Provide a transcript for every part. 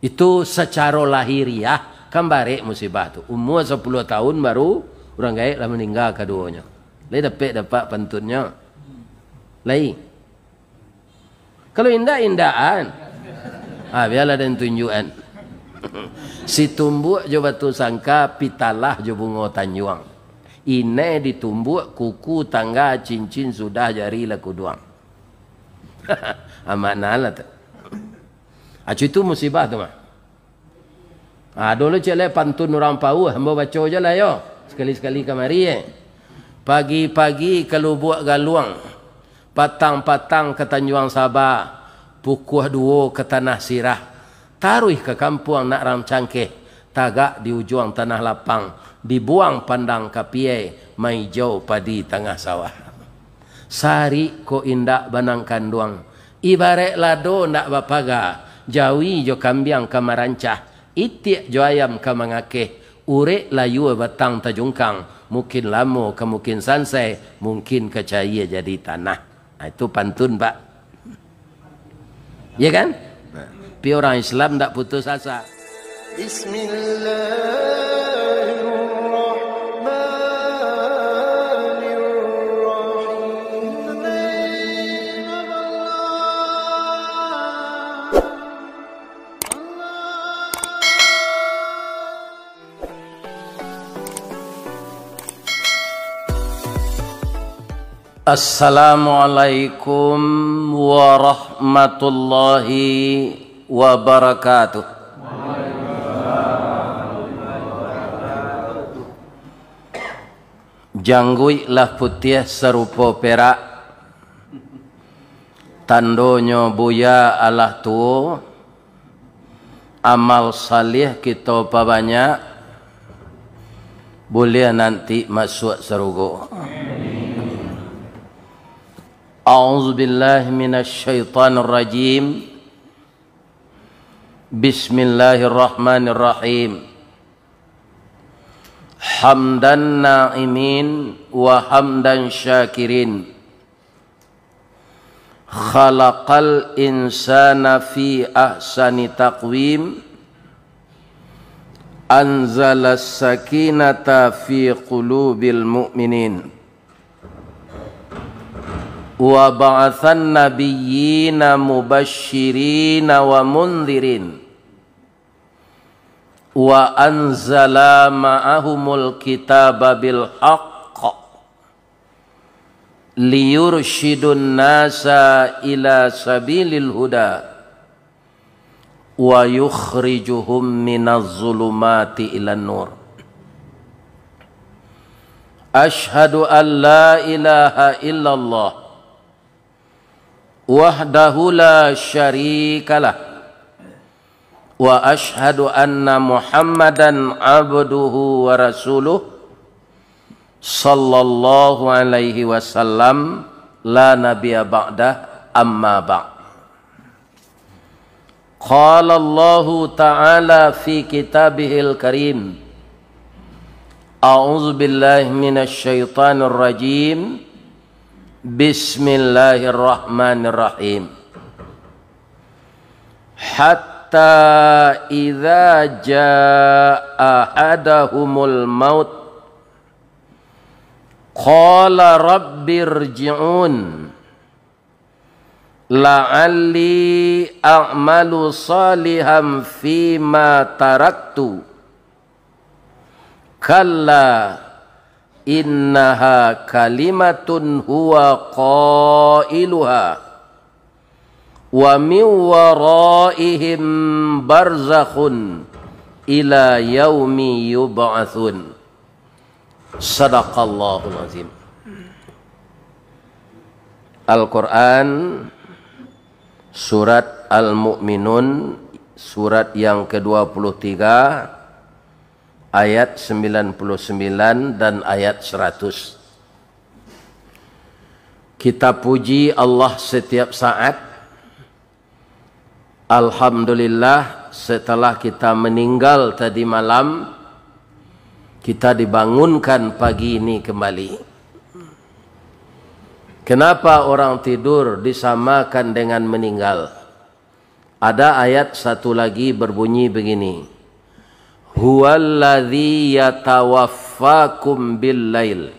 Itu secara lahiriah kan barik musibah tu. Umur 10 tahun baru orang gaib lah meninggal keduanya. Lai dapat dapat pantunnya. Lai. Kalau indah indaan, Ah biarlah dan tunjukan. si tumbuk jo batu sangka pitalah jo bunga tanjuang. Ine ditumbuk kuku tangga cincin sudah jari laku duang. Amanalah tu. Ah itu musibah tu mah. Ah dulu cele pantun orang pau hamba baca je lah yo. Sekali-sekali kemari eh. Pagi-pagi kalau buat galuang. Patang-patang ke Tanjung Sabah. Pukuh dua ke tanah sirah. Taruh ke kampung nak ram cangkeh. Tagak di ujung tanah lapang. Dibuang pandang kapie mai jauh padi tengah sawah. Sari ko indak banang kanduang. Ibarat lado nak bapaga. Ibarat lado nak bapaga jawi jo kambiang ka marancah iti jo ayam ka mangake ure la yu batang tajungkang mungkin lamo ka mungkin sansai mungkin ka caya jadi tanah nah, ha, itu pantun pak ya kan Tapi orang islam tak putus asa bismillah Assalamualaikum warahmatullahi wabarakatuh. Janggui lah putih serupa perak. Tandonyo buya Allah tu. Amal salih kita apa banyak. Boleh nanti masuk serugo. Amin. أعوذ بالله من الشيطان الرجيم بسم الله الرحمن الرحيم حمدا نائمين وحمدا شاكرين خلق الإنسان في أحسن تقويم أنزل السكينة في قلوب المؤمنين wa ba'athan nabiyyina mubashshirina wa mundhirin wa anzala ma'ahumul kitaba bil haqq liyurshidun nasa ila sabilil huda wa yukhrijuhum minaz zulumati ila nur Ashhadu an la ilaha illallah وحده لا شريك له واشهد ان محمدا عبده ورسوله صلى الله عليه وسلم لا نبي بعده اما بعد قال الله تعالى في كتابه الكريم اعوذ بالله من الشيطان الرجيم Bismillahirrahmanirrahim Hatta idza jaa ahadahumul maut qala rabbirji'un la'alli a'malu salihan fima taraktu kallaa innaha kalimatun huwa qailuha wa min waraihim barzakhun ila yaumi yubathun. sadaqallahu azim Al-Qur'an surat Al-Mu'minun surat yang ke-23 surat ayat 99 dan ayat 100. Kita puji Allah setiap saat. Alhamdulillah setelah kita meninggal tadi malam kita dibangunkan pagi ini kembali. Kenapa orang tidur disamakan dengan meninggal? Ada ayat satu lagi berbunyi begini. Huwallazi yatawaffakum billail.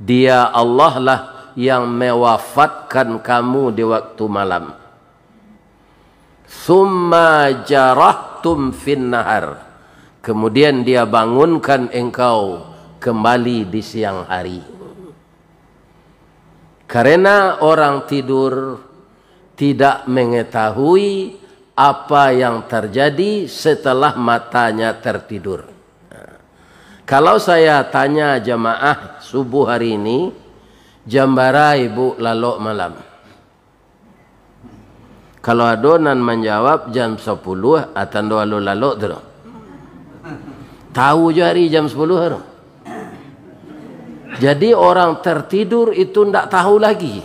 Dia Allah lah yang mewafatkan kamu di waktu malam. Summa jarahtum fin nahar. Kemudian dia bangunkan engkau kembali di siang hari. Karena orang tidur tidak mengetahui apa yang terjadi setelah matanya tertidur. kalau saya tanya jamaah subuh hari ini, jambara ibu lalu malam? Kalau adonan menjawab jam 10 atau lalu lalu dulu. Tahu juga jam 10 hari. Jadi orang tertidur itu tidak tahu lagi.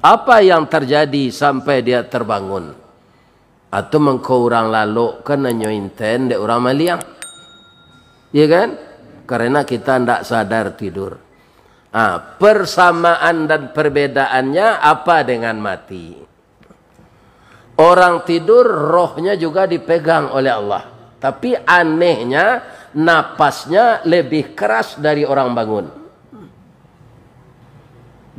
Apa yang terjadi sampai dia terbangun? Atau mengkau orang lalu kena nyointen dek orang maliang. Ya kan? Karena kita tidak sadar tidur. Ah, persamaan dan perbedaannya apa dengan mati? Orang tidur rohnya juga dipegang oleh Allah. Tapi anehnya napasnya lebih keras dari orang bangun.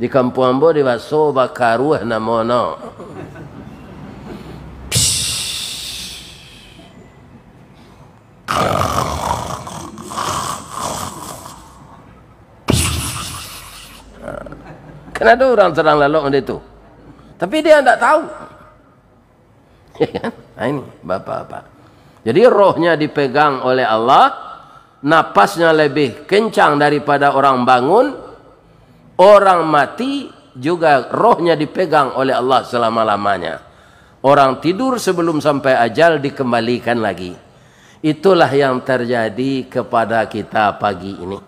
di kampung ambo di baso bakaruh na mono kan ada orang terang lalok dia tu tapi dia tak tahu ya kan? ini bapa apa jadi rohnya dipegang oleh Allah Napasnya lebih kencang daripada orang bangun Orang mati juga rohnya dipegang oleh Allah selama-lamanya. Orang tidur sebelum sampai ajal dikembalikan lagi. Itulah yang terjadi kepada kita pagi ini.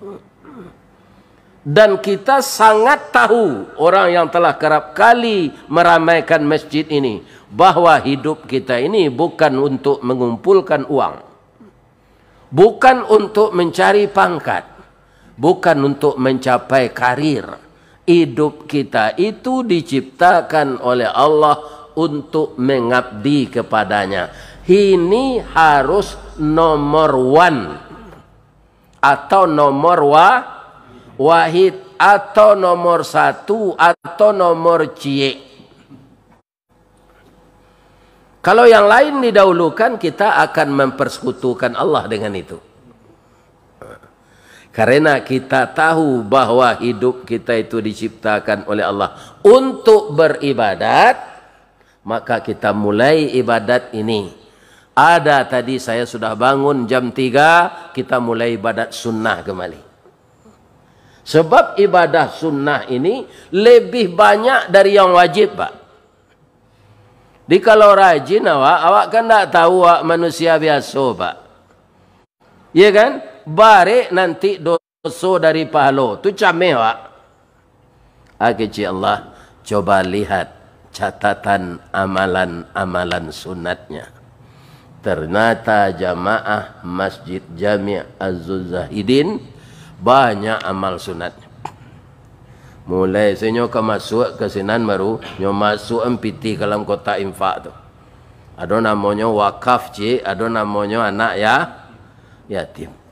Dan kita sangat tahu orang yang telah kerap kali meramaikan masjid ini. Bahwa hidup kita ini bukan untuk mengumpulkan uang. Bukan untuk mencari pangkat bukan untuk mencapai karir. Hidup kita itu diciptakan oleh Allah untuk mengabdi kepadanya. Ini harus nomor one atau nomor wa, wahid atau nomor satu atau nomor cie. Kalau yang lain didahulukan kita akan mempersekutukan Allah dengan itu. Karena kita tahu bahwa hidup kita itu diciptakan oleh Allah untuk beribadat, maka kita mulai ibadat ini. Ada tadi saya sudah bangun jam 3, kita mulai ibadat sunnah kembali. Sebab ibadah sunnah ini lebih banyak dari yang wajib, Pak. Di kalau rajin awak, awak kan tak tahu awak manusia biasa, Pak. Ya kan? Bare nanti doso dari pahlo Tu camih wak. Akhirnya ah, Allah coba lihat catatan amalan-amalan sunatnya. Ternyata jamaah Masjid Jami' Az-Zuzahidin banyak amal sunatnya. Mulai saya ke masuk ke sinan baru, nyo masuk empiti dalam kota infak tu. Ada namanya wakaf cik, ada namanya anak ya yatim.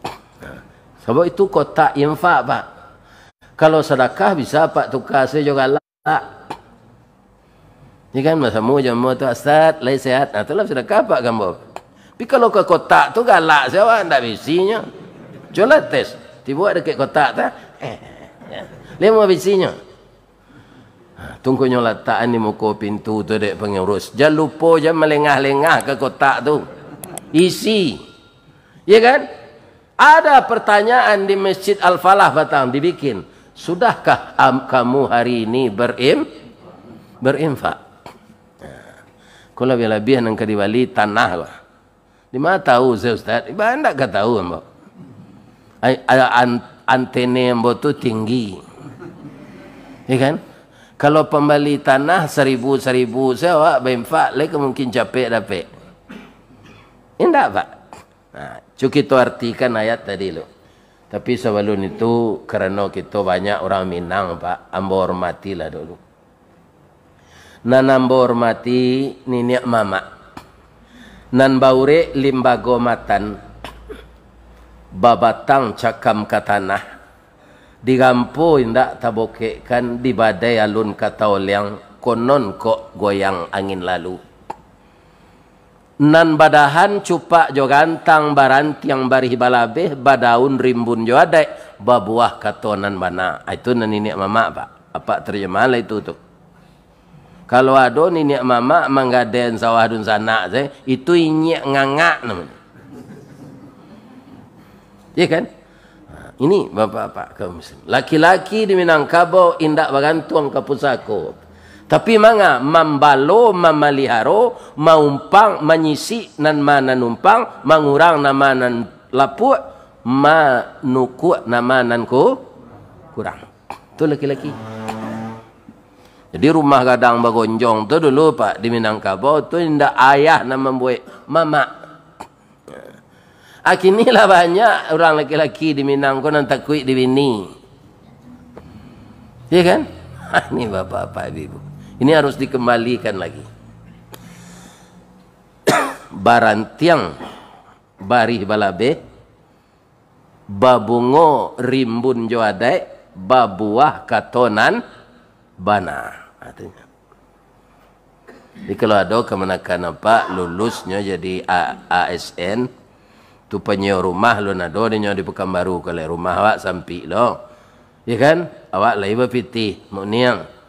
Sebab itu kotak infak, Pak. Kalau sedekah bisa Pak tukar saya juga lah. Ini kan masa mu jamu tu asat, lain sehat. Nah, itulah sedekah Pak Gambo. Tapi kalau ke kotak tu galak saya Pak, tak bisinya. Cuma tes. Tiba ada ke kotak tu. Eh, ya. Lima bisinya. Ha, Tungkunya letakan di muka pintu tu dek pengurus. Jangan lupa je melengah-lengah ke kotak tu. Isi. Ya kan? Ada pertanyaan di Masjid Al-Falah Batang dibikin. Sudahkah kamu hari ini berim? Berinfak. Ya. Kula bila biar nang kadiwali tanah lah. Di mana tahu saya Ustaz? Ibu anda tak tahu ambo. Ada antena ambo tu tinggi. Ya kan? Kalau pembeli tanah seribu-seribu saya awak berinfak. Lagi mungkin capek dapat. Indah pak. Nah, Cukup itu artikan ayat tadi lo. Tapi sebelum itu kerana kita banyak orang Minang pak, ambo hormati lah dulu. Nan ambo hormati niniak mama. Nan baure limbago matan. Babatang cakam katanah. Digampu indak tabokekan di badai alun kata oleang konon kok goyang angin lalu nan badahan cupak jo gantang barantiang barih balabe badaun rimbun jo ade babuah katonan mana ah, itu nan nini mama pak apa terjemah itu tu kalau ado nini mama manggaden sawah dun sana se itu inye ngangak namun ya kan ah, ini bapak-bapak kaum muslim laki-laki di Minangkabau indak bagantuang ke pusako tapi mana mambalo mamaliharo maumpang menyisi nan mana numpang mengurang nama nan lapu manuku nama nan ku kurang. Tu laki-laki. Jadi rumah gadang bagonjong tu dulu pak di Minangkabau tu inda ayah nama buat mama. Akinilah ah, banyak orang laki-laki di Minangko nan takui di Bini. Ya kan? Ini bapa bapak ibu. -bapak, ini harus dikembalikan lagi. Barantiang barih balabe, babungo rimbun joadai, babuah katonan bana. Artinya. Ha, jadi kalau ada kemenakan apa lulusnya jadi A ASN tu penyewa rumah lo nak ada nyo di baru kalau rumah awak sampi lo. Ya kan? Awak lai berfiti mau niang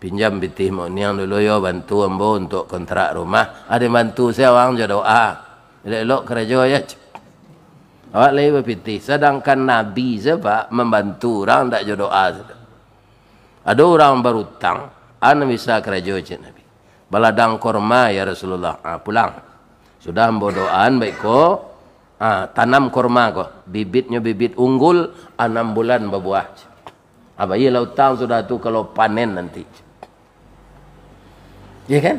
pinjam binti mak niang dulu yo bantu ambo untuk kontrak rumah. Ada bantu saya orang je doa. Elok-elok kerja ya. Awak lagi berpiti. Sedangkan Nabi sebab membantu orang tak je doa. Ada orang berhutang. Ana bisa kerja je Nabi. Baladang korma ya Rasulullah. Ha, pulang. Sudah ambo doaan baik ko. Ha, tanam korma ko. Bibitnya bibit unggul. Enam bulan berbuah. Apa ialah hutang sudah tu kalau panen nanti. Ya kan?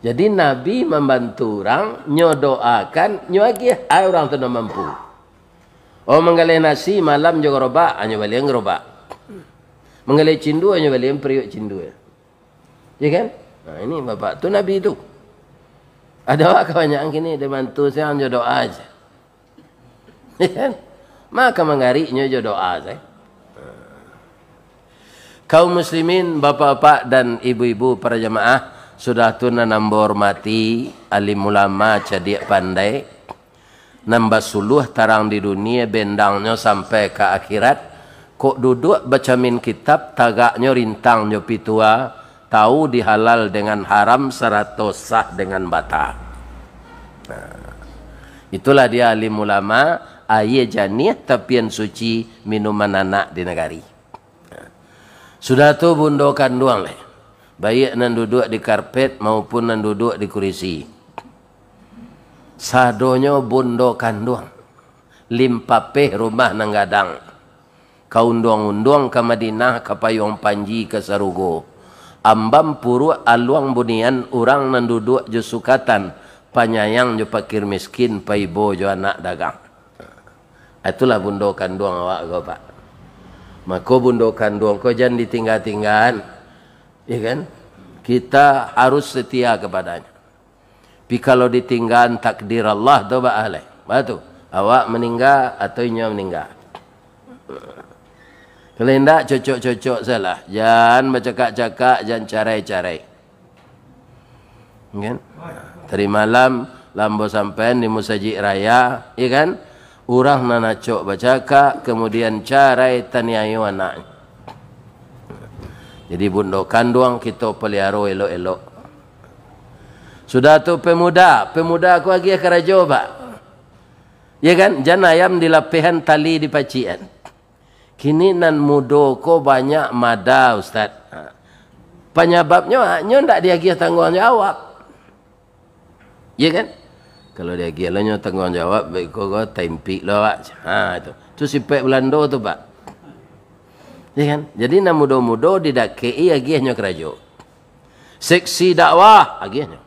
Jadi Nabi membantu orang, nyodoakan, nyuagi, ay ya. orang tidak mampu. Oh menggali nasi malam juga robak, hanya balik yang robak. Menggali cindu, hanya balik yang periuk cindu. Ya. ya kan? Nah, ini bapak tu Nabi tu. Ada orang kebanyakan kini, dia bantu saya, nyodoa aja. Ya kan? Maka mengari, nyodoa saya. kaum muslimin, bapak-bapak dan ibu-ibu para jemaah sudah tuna nambor mati alim ulama jadi pandai nambah suluh tarang di dunia bendangnya sampai ke akhirat kok duduk bacamin kitab tagaknya rintang pitua tahu dihalal dengan haram seratus sah dengan bata nah, itulah dia alim ulama ayah tapi yang suci minuman anak di negari Sudah tu bundokan kandung leh. Bayi nan duduk di karpet maupun nan duduk di kursi. Sadonyo bundo kandung. Limpapeh rumah nang gadang. Kaundong-undong ke Madinah, ke Payong Panji, ke Sarugo. Ambam puru aluang bunian orang nan duduk je sukatan. Panyayang je pakir miskin, paibo je anak dagang. Itulah bundokan kandung awak kau pak. Maka bundokan doang kau jangan ditinggal-tinggal. Ya kan? Kita harus setia kepadanya. Tapi kalau ditinggal takdir Allah tu ba'alai. Batu. Awak meninggal atau inya meninggal. Kalau tidak cocok-cocok salah. Jangan bercakap-cakap, jangan carai-carai. Ya kan? Tadi malam lambo sampai di Musajik Raya. Ya kan? Ya kan? Urang nana cok baca ka, kemudian carai taniayu anak. Jadi bundok kanduang kita pelihara elok-elok. Sudah tu pemuda, pemuda aku lagi kerajo pak. Ya kan, jangan ayam di dilapihan tali di pacian. Kini nan mudo ko banyak mada ustaz. Ha. Penyebabnya, ha, nyo ndak diagih tanggungannya awak. Ya kan? Kalau dia gilanya tanggungjawab baik kau kau tempi, lah pak. Ha itu. Tu si sipek Belanda tu pak. Ya kan? Jadi nak muda-muda didak KI agihnya kerajo. Seksi dakwah agihnya.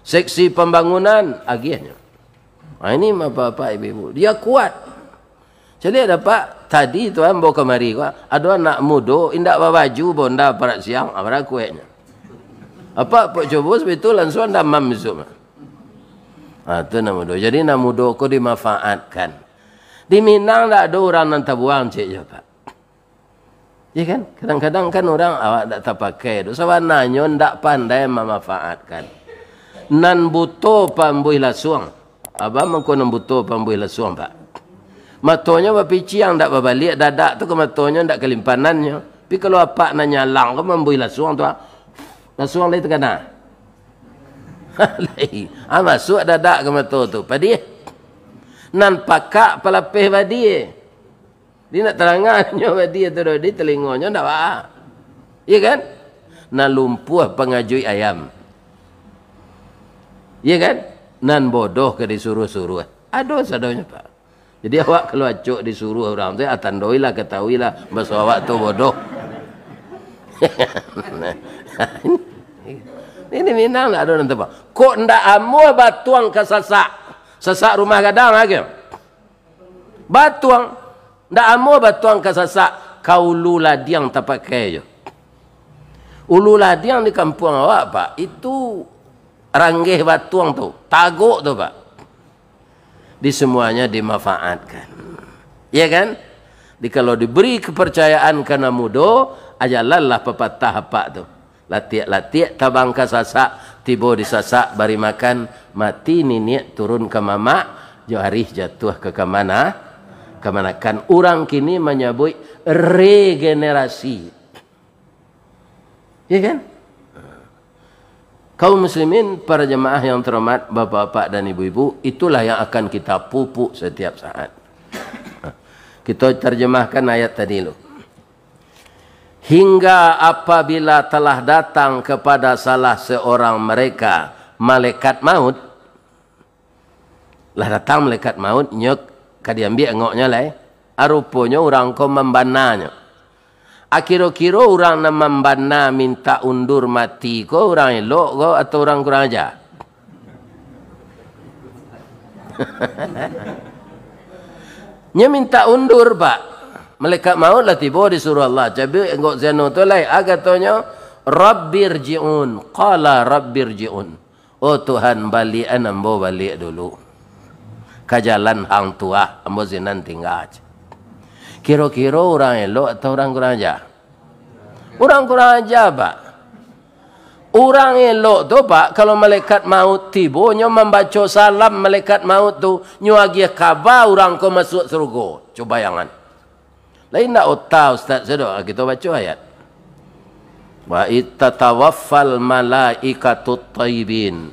Seksi pembangunan agihnya. Ha ini apa-apa ibu, ibu. Dia kuat. Jadi ada pak tadi tu kan bawa kemari kau. Ada anak mudo, indak bawa baju bonda perak siang apa kuatnya. Apa pak cubus betul langsung anda mamzum. Ha. Ha, ah, itu nama doa. Jadi nama do kau dimanfaatkan. Di Minang tak ada orang yang terbuang cik je pak. Ya kan? Kadang-kadang kan orang awak tak terpakai. Sebab nanya tak pandai memanfaatkan. Nan buto pambuih lasuang. Abang mengkau nan buto pambuih lasuang pak. Matanya berpici yang tak berbalik. Dadak tu ke matanya tak kelimpanannya. Tapi kalau apa nak nyalang ke mambuih lasuang tu. Ah. Lasuang lagi terkenal lagi. Ha, ah, masuk dadak ke mata tu. Padi. Nan pakak pelapih badi. Dia nak terangannya badi tu. Dia telinganya tak apa. Ya kan? Nan lumpuh pengajui ayam. Ya kan? Nan bodoh ke disuruh-suruh. Ado sadonya pak. Jadi awak kalau acuk disuruh orang tu, atandoi lah, ketahui lah. awak tu bodoh. Ini minang lah ada orang tempat. Kok ndak amul batuang ke sasak? Sasak rumah gadang lagi. Batuang. Ndak amul batuang ke sasak. Kau ululah diang tak pakai je. Ululah diang di kampung awak pak. Itu ranggih batuang tu. Taguk tu pak. Di semuanya dimanfaatkan. Ya kan? Di kalau diberi kepercayaan karena mudo, ajalah lah pepatah pak tu. latiak-latiak tabang ka sasa tibo di sasak bari makan mati nini turun ke mama johari jatuh ke kemana kan orang kini menyebut regenerasi ya kan kaum muslimin para jemaah yang terhormat bapak-bapak dan ibu-ibu itulah yang akan kita pupuk setiap saat kita terjemahkan ayat tadi loh hingga apabila telah datang kepada salah seorang mereka malaikat maut lah datang malaikat maut nyok kadiambi engoknya lai arupanya ah, orang ko membananya akhir-akhir ah, orang nak membana minta undur mati ko orang lo ko atau orang kurang aja nya minta undur pak Malaikat maut lah tiba disuruh Allah. Jadi engkau zeno tu lain. Agatonya ah, Rabbir ji'un. Qala Rabbir ji'un. Oh Tuhan balik an ah, ambo balik dulu. Kajalan hang tua ah. ambo zinan tinggal. Kira-kira orang elok atau orang kurang ajar? Orang kurang ajar, Pak. Orang elok tu, Pak, kalau malaikat maut tiba, nyo membaca salam malaikat maut tu, nyo agih kabar orang kau masuk surga. Coba yang mana? Lain nak otak ustaz saya doa ah, kita baca ayat. Wa itatawaffal malaikatu taibin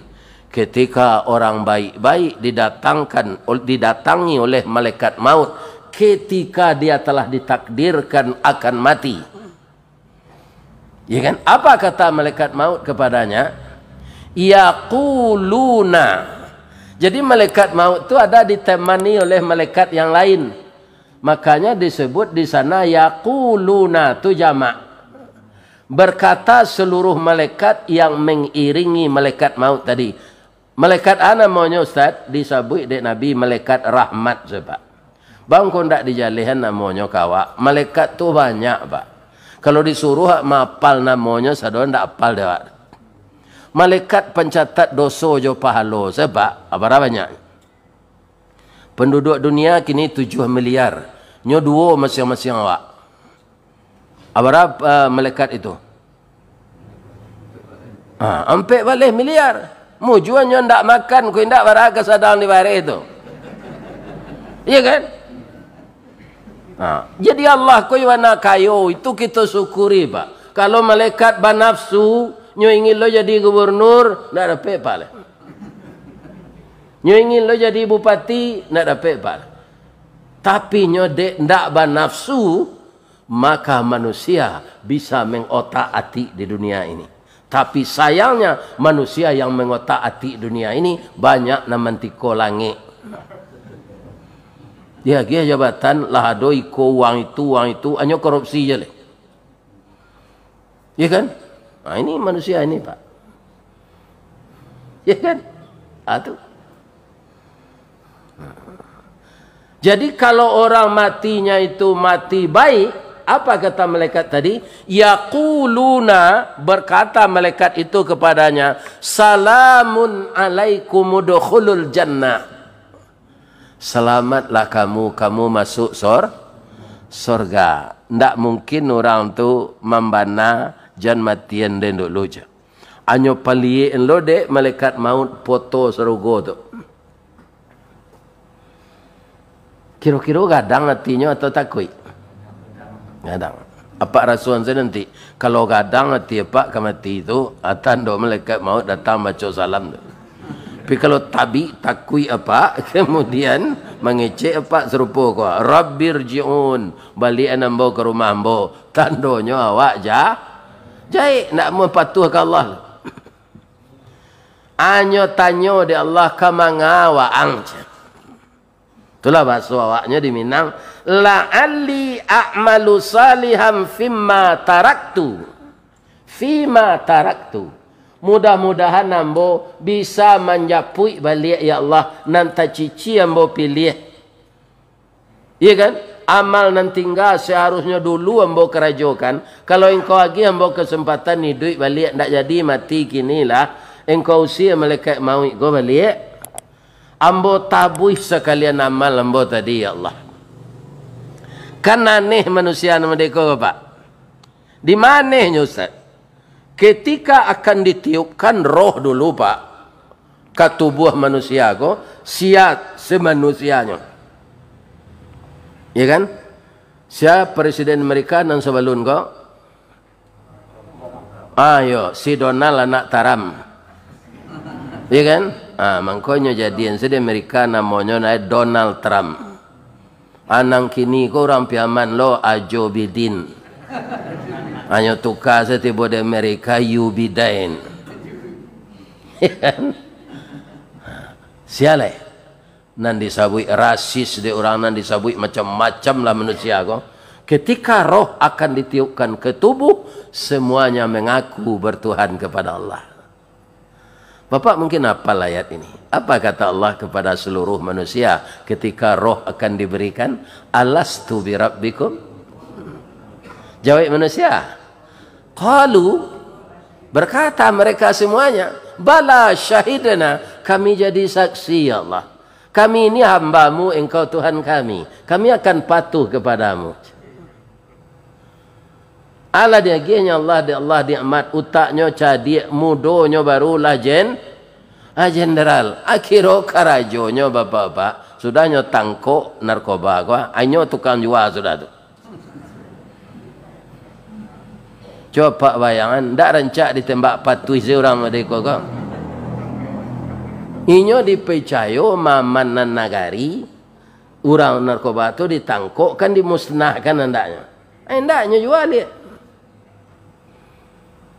Ketika orang baik-baik didatangkan didatangi oleh malaikat maut ketika dia telah ditakdirkan akan mati. Ya kan? Apa kata malaikat maut kepadanya? kuluna. Jadi malaikat maut itu ada ditemani oleh malaikat yang lain. Makanya disebut di sana yaquluna tu jamak. Berkata seluruh malaikat yang mengiringi malaikat maut tadi. Malaikat ana maunya ustaz disebut dek nabi malaikat rahmat sebab. Bang kau ndak dijalihan namanya kawak. Malaikat tu banyak, Pak. Kalau disuruh hak mapal namanya sadon ndak apal dia, Pak. Malaikat pencatat dosa jo pahala sebab apa banyak? Penduduk dunia kini 7 miliar. Nyo dua masing-masing awak. Abarap uh, eh, melekat itu. Ah, ha, ampek balik miliar. Mu jua nyo ndak makan ku ndak bara kesadaran di bare itu. Iya kan? Ha. jadi Allah ku wana kayo itu kita syukuri, Pak. Kalau malaikat banafsu nyo ingin lo jadi gubernur, ndak ada pe pale. Nyo ingin lo jadi bupati, nak dapat apa? Tapi nyo dek ndak nafsu maka manusia bisa mengotak ati di dunia ini. Tapi sayangnya manusia yang mengotak ati dunia ini banyak naman tiko langit. Ya, kia jabatan lah doi ko uang itu, uang itu, anyo korupsi je leh. Ya kan? Nah, ha, ini manusia ini pak. Ya kan? Atuh. Ha, Jadi kalau orang matinya itu mati baik, apa kata malaikat tadi? Yaquluna berkata malaikat itu kepadanya, "Salamun alaikum udkhulul jannah." Selamatlah kamu, kamu masuk sor surga. Ndak mungkin orang tu membana jan matian den dulu Anyo paliin lo dek malaikat maut foto surga tu. Kira-kira gadang hatinya atau takut? Gadang. Apa rasuan saya nanti? Kalau gadang hati apa akan mati itu, atan doa malaikat maut datang baca salam tu. Tapi kalau tabi takui apa, kemudian mengecek apa serupa ku. Rabbir ji'un. Balik anak mbau ke rumah mbau. Tandonya awak jah. Jahit. Nak mempatuh ke Allah. Hanya tanya di Allah kemangawa angcah. Itulah bahasa awaknya di Minang. ali a'malu salihan fimma taraktu. Fimma taraktu. Mudah-mudahan nambo bisa menjapui balik ya Allah. Nanta cici yang ambo pilih. Ia kan? Amal nanti tinggal seharusnya dulu ambo kerajukan. Kalau engkau lagi ambo kesempatan hidup balik. Tak jadi mati kini lah. Engkau usia malaikat mau kau Balik. Ambo tabuh sekalian amal ambo tadi ya Allah. Kan nih manusia nama deko bapak. Di mana nya Ustaz? Ketika akan ditiupkan roh dulu pak. Ke tubuh manusia ko. Siat semanusianya. Ya kan? Siapa presiden mereka dan sebelum ko? Ayo, ah, si Donald anak taram. Ya kan? Ya kan? Ah, mangkonyo jadian sedi Amerika namanya nae Donald Trump. Anang kini kau orang lo Ajo Bidin. Anyo tuka seti bod Amerika Yubidain. Siapa? Eh? Nanti disabui rasis di orang nanti disabui macam-macam lah manusia kau. Ketika roh akan ditiupkan ke tubuh, semuanya mengaku bertuhan kepada Allah. Bapak mungkin apa ayat ini. Apa kata Allah kepada seluruh manusia ketika roh akan diberikan? Alastu birabbikum? Jawab manusia. Qalu berkata mereka semuanya, bala syahidana kami jadi saksi ya Allah. Kami ini hambamu engkau Tuhan kami. Kami akan patuh kepadamu. Ala dia gihnya Allah di Allah di amat utaknya cadik mudonya barulah jen ah general akhiro karajonya bapak-bapak sudahnya tangko narkoba gua anyo tukang jual sudah tu coba bayangan tak rencak ditembak patuh seorang mereka kau inyo dipercayo maman nan nagari urang narkoba tu ditangkok kan dimusnahkan ndaknya eh, ndaknya jual dia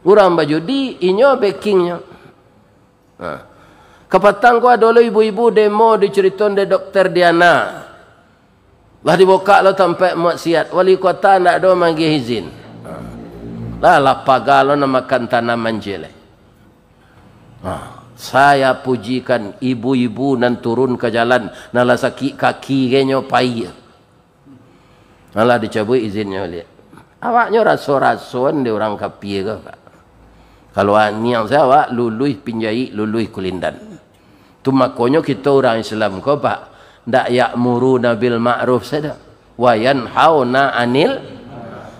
Orang di inyo bakingnya. Ha. Kepatang ku ada lo ibu-ibu demo di ceritun di Dr. Diana. Lah dibuka lo tempat maksiat. Wali kota nak doa manggi izin. Ha. Lah lah pagal lo nak makan tanaman jele. Ha. Saya pujikan ibu-ibu nan turun ke jalan. Nala sakit kaki kenyo payi. Nala dicabui izinnya. Lihat. Awaknya rasu-rasuan di orang kapi ke Pak? Kalau saya Jawa luluh pinjai luluh kulindan. Tu makonyo kita orang Islam kau pak ndak ya'muru nabil ma'ruf saja. Wa yanhauna anil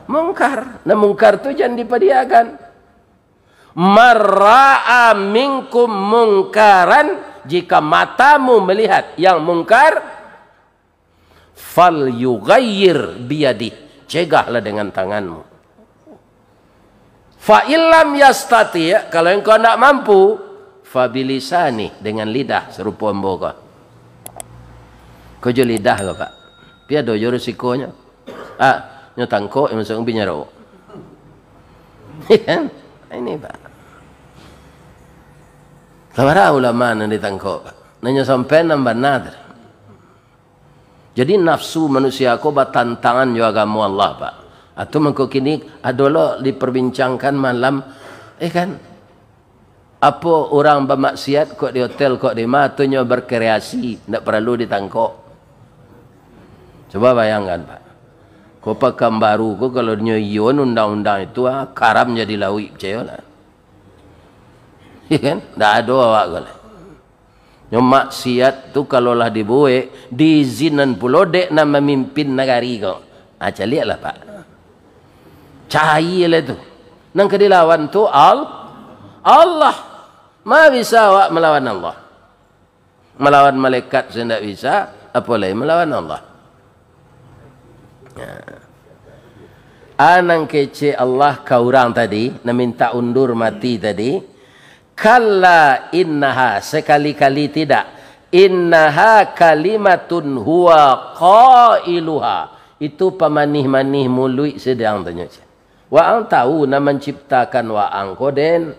mungkar. Nah mungkar tu jangan dipadiakan. Marra'a minkum mungkaran jika matamu melihat yang mungkar fal yughayyir biyadi cegahlah dengan tanganmu Fa illam yastati ya, kalau engkau tidak mampu fabilisani dengan lidah serupa embo kau. jual lidah kau pak. Pi ada jo risikonya. Ah, nyo yang masuk ubi nyaro. Ya, ini pak. Sama ada ulama yang ditangkau pak. Nanya sampai nambah nader. Jadi nafsu manusia kau batantangan tantangan agama Allah pak. Atau mangkuk kini adalah diperbincangkan malam. Eh kan? Apa orang bermaksiat kok di hotel kok di mana tunya berkreasi tidak perlu ditangkok. Coba bayangkan pak. Kau pakai baru kau kalau nyoyon undang-undang itu ah, karam jadi lawi percaya lah. Ikan, ya, dah ada awak kalau. Nyomak siat tu kalau lah dibuat diizinan pulau dek nama mimpin negari kau. Aja ah, lihatlah pak cahaya lah tu nang kedua lawan tu al Allah ma bisa wak melawan Allah melawan malaikat saya tidak bisa apalagi melawan Allah anang ya. ah, kece Allah kau orang tadi nak minta undur mati tadi kalla innaha sekali-kali tidak innaha kalimatun huwa qailuha itu pamanih manih mulut sedang tanya saya Wa ang tahu na menciptakan wa ang ko den.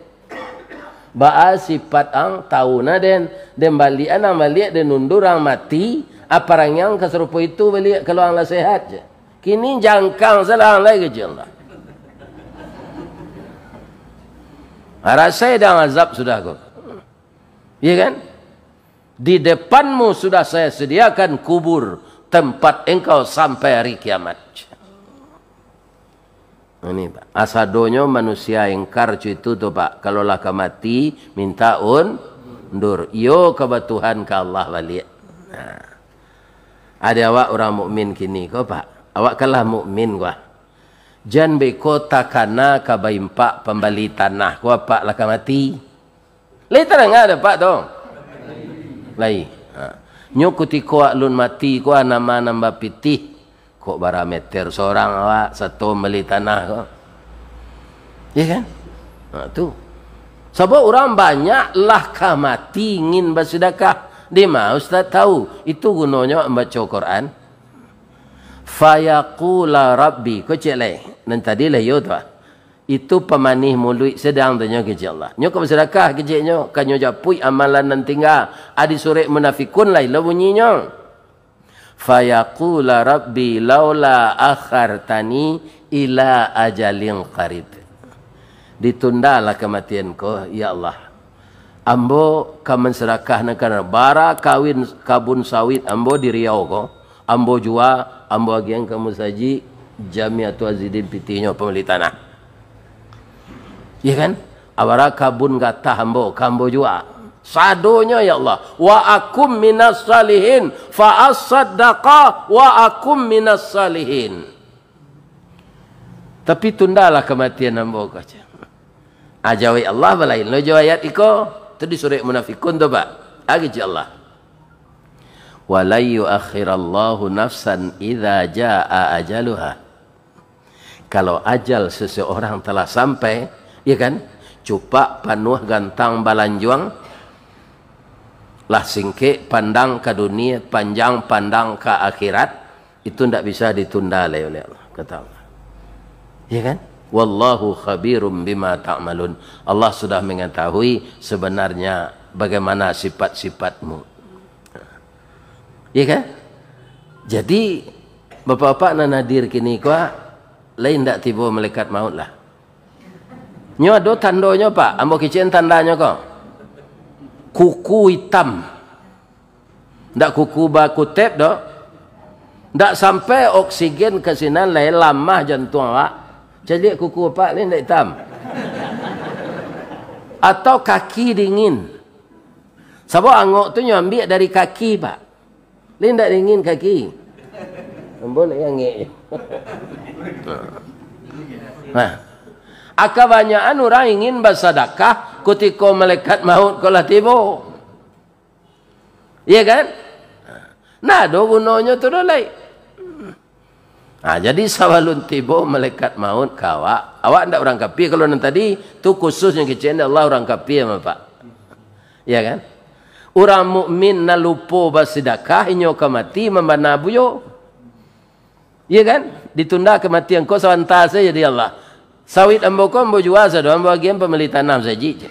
sifat ang tahu na den. Den balik anang balik den undur ang mati. apa orang yang keserupa itu balik kalau anglah sehat je. Kini jangkang salah ang lagi je Allah. Ha, rasai dah azab sudah aku. Ya kan? Di depanmu sudah saya sediakan kubur tempat engkau sampai hari kiamat. Ya. Ini pak. Asadonyo manusia yang ingkar itu tu pak. Kalau lah mati minta un undur. Yo kebatuhan ke Allah balik. Nah. Ada awak orang mukmin kini ko pak. Awak kalah mukmin gua. Jan beko kota kana kabai empat pembali tanah gua pak lah mati. Lai terang ada pak dong. Lai. Ha. Nyokuti kuat lun mati kuat nama nama pitih kok barang meter seorang awak satu beli tanah kok ya kan nah, ha, tu sebab orang banyak lah mati ingin bersedekah di mana ustaz tahu itu gunanya membaca Quran fayaqula rabbi ko cek lain dan tadi lah yo ya, tu itu pemanih mulut sedang tanya kecil Allah. Nyo kau bersedekah kecilnya. Kanyo japui amalan dan tinggal. Adi sore munafikun lah. Ila bunyinya fayaqula rabbi laula akhartani ila ajalin qarib ditundalah kematianku ya Allah ambo ka menserakah nakana bara kawin kabun sawit ambo di riau ko ambo jua ambo agian kamu saji jamiatu azidin pitinyo pemilik tanah ya kan awara kabun gatah ambo kambo jua Sadonya ya Allah. Wa akum minas salihin fa asaddaqa wa akum minas salihin. Tapi tunda lah kematian hamba aja. Ajawi Allah balain lo jo ayat iko tadi di munafikun tu pak. Agi Allah. Walaiyu akhir yu'akhirallahu nafsan idza jaa ajaluha. Kalau ajal seseorang telah sampai, ya kan? cuba panuh gantang balanjuang, lah singke pandang ke dunia panjang pandang ke akhirat itu tidak bisa ditunda oleh ya Allah kata Allah ya kan wallahu khabirum bima ta'malun Allah sudah mengetahui sebenarnya bagaimana sifat-sifatmu ya kan jadi bapak-bapak nanadir kini kuah lain tidak tiba malaikat maut lah nyo do tandonya pak ambo kicen tandanya kok kuku hitam tak kuku baku bakutip tak tak sampai oksigen ke sini lain lama jantung awak jadi kuku apa ni tak hitam atau kaki dingin sebab angok tu nyambik dari kaki pak ni tak dingin kaki boleh yang ni. nah Aka Akabanyaan orang ingin bersadakah ketika melekat maut kalah tiba. Ya kan? Nah, do gunanya tu dah lain. Nah, jadi sawalun tiba melekat maut ke awak. Awak tidak orang kapi. Kalau nanti tadi, tu yang kecil Allah orang kapi ya, Pak. Ya kan? Orang mukmin nak lupa bersedakah, inyo ke mati, membana buyo. Ya kan? Ditunda kematian kau, sewantar saja di Allah. Sawit ambo ko ambo jual sado ambo agian pembeli tanam saji.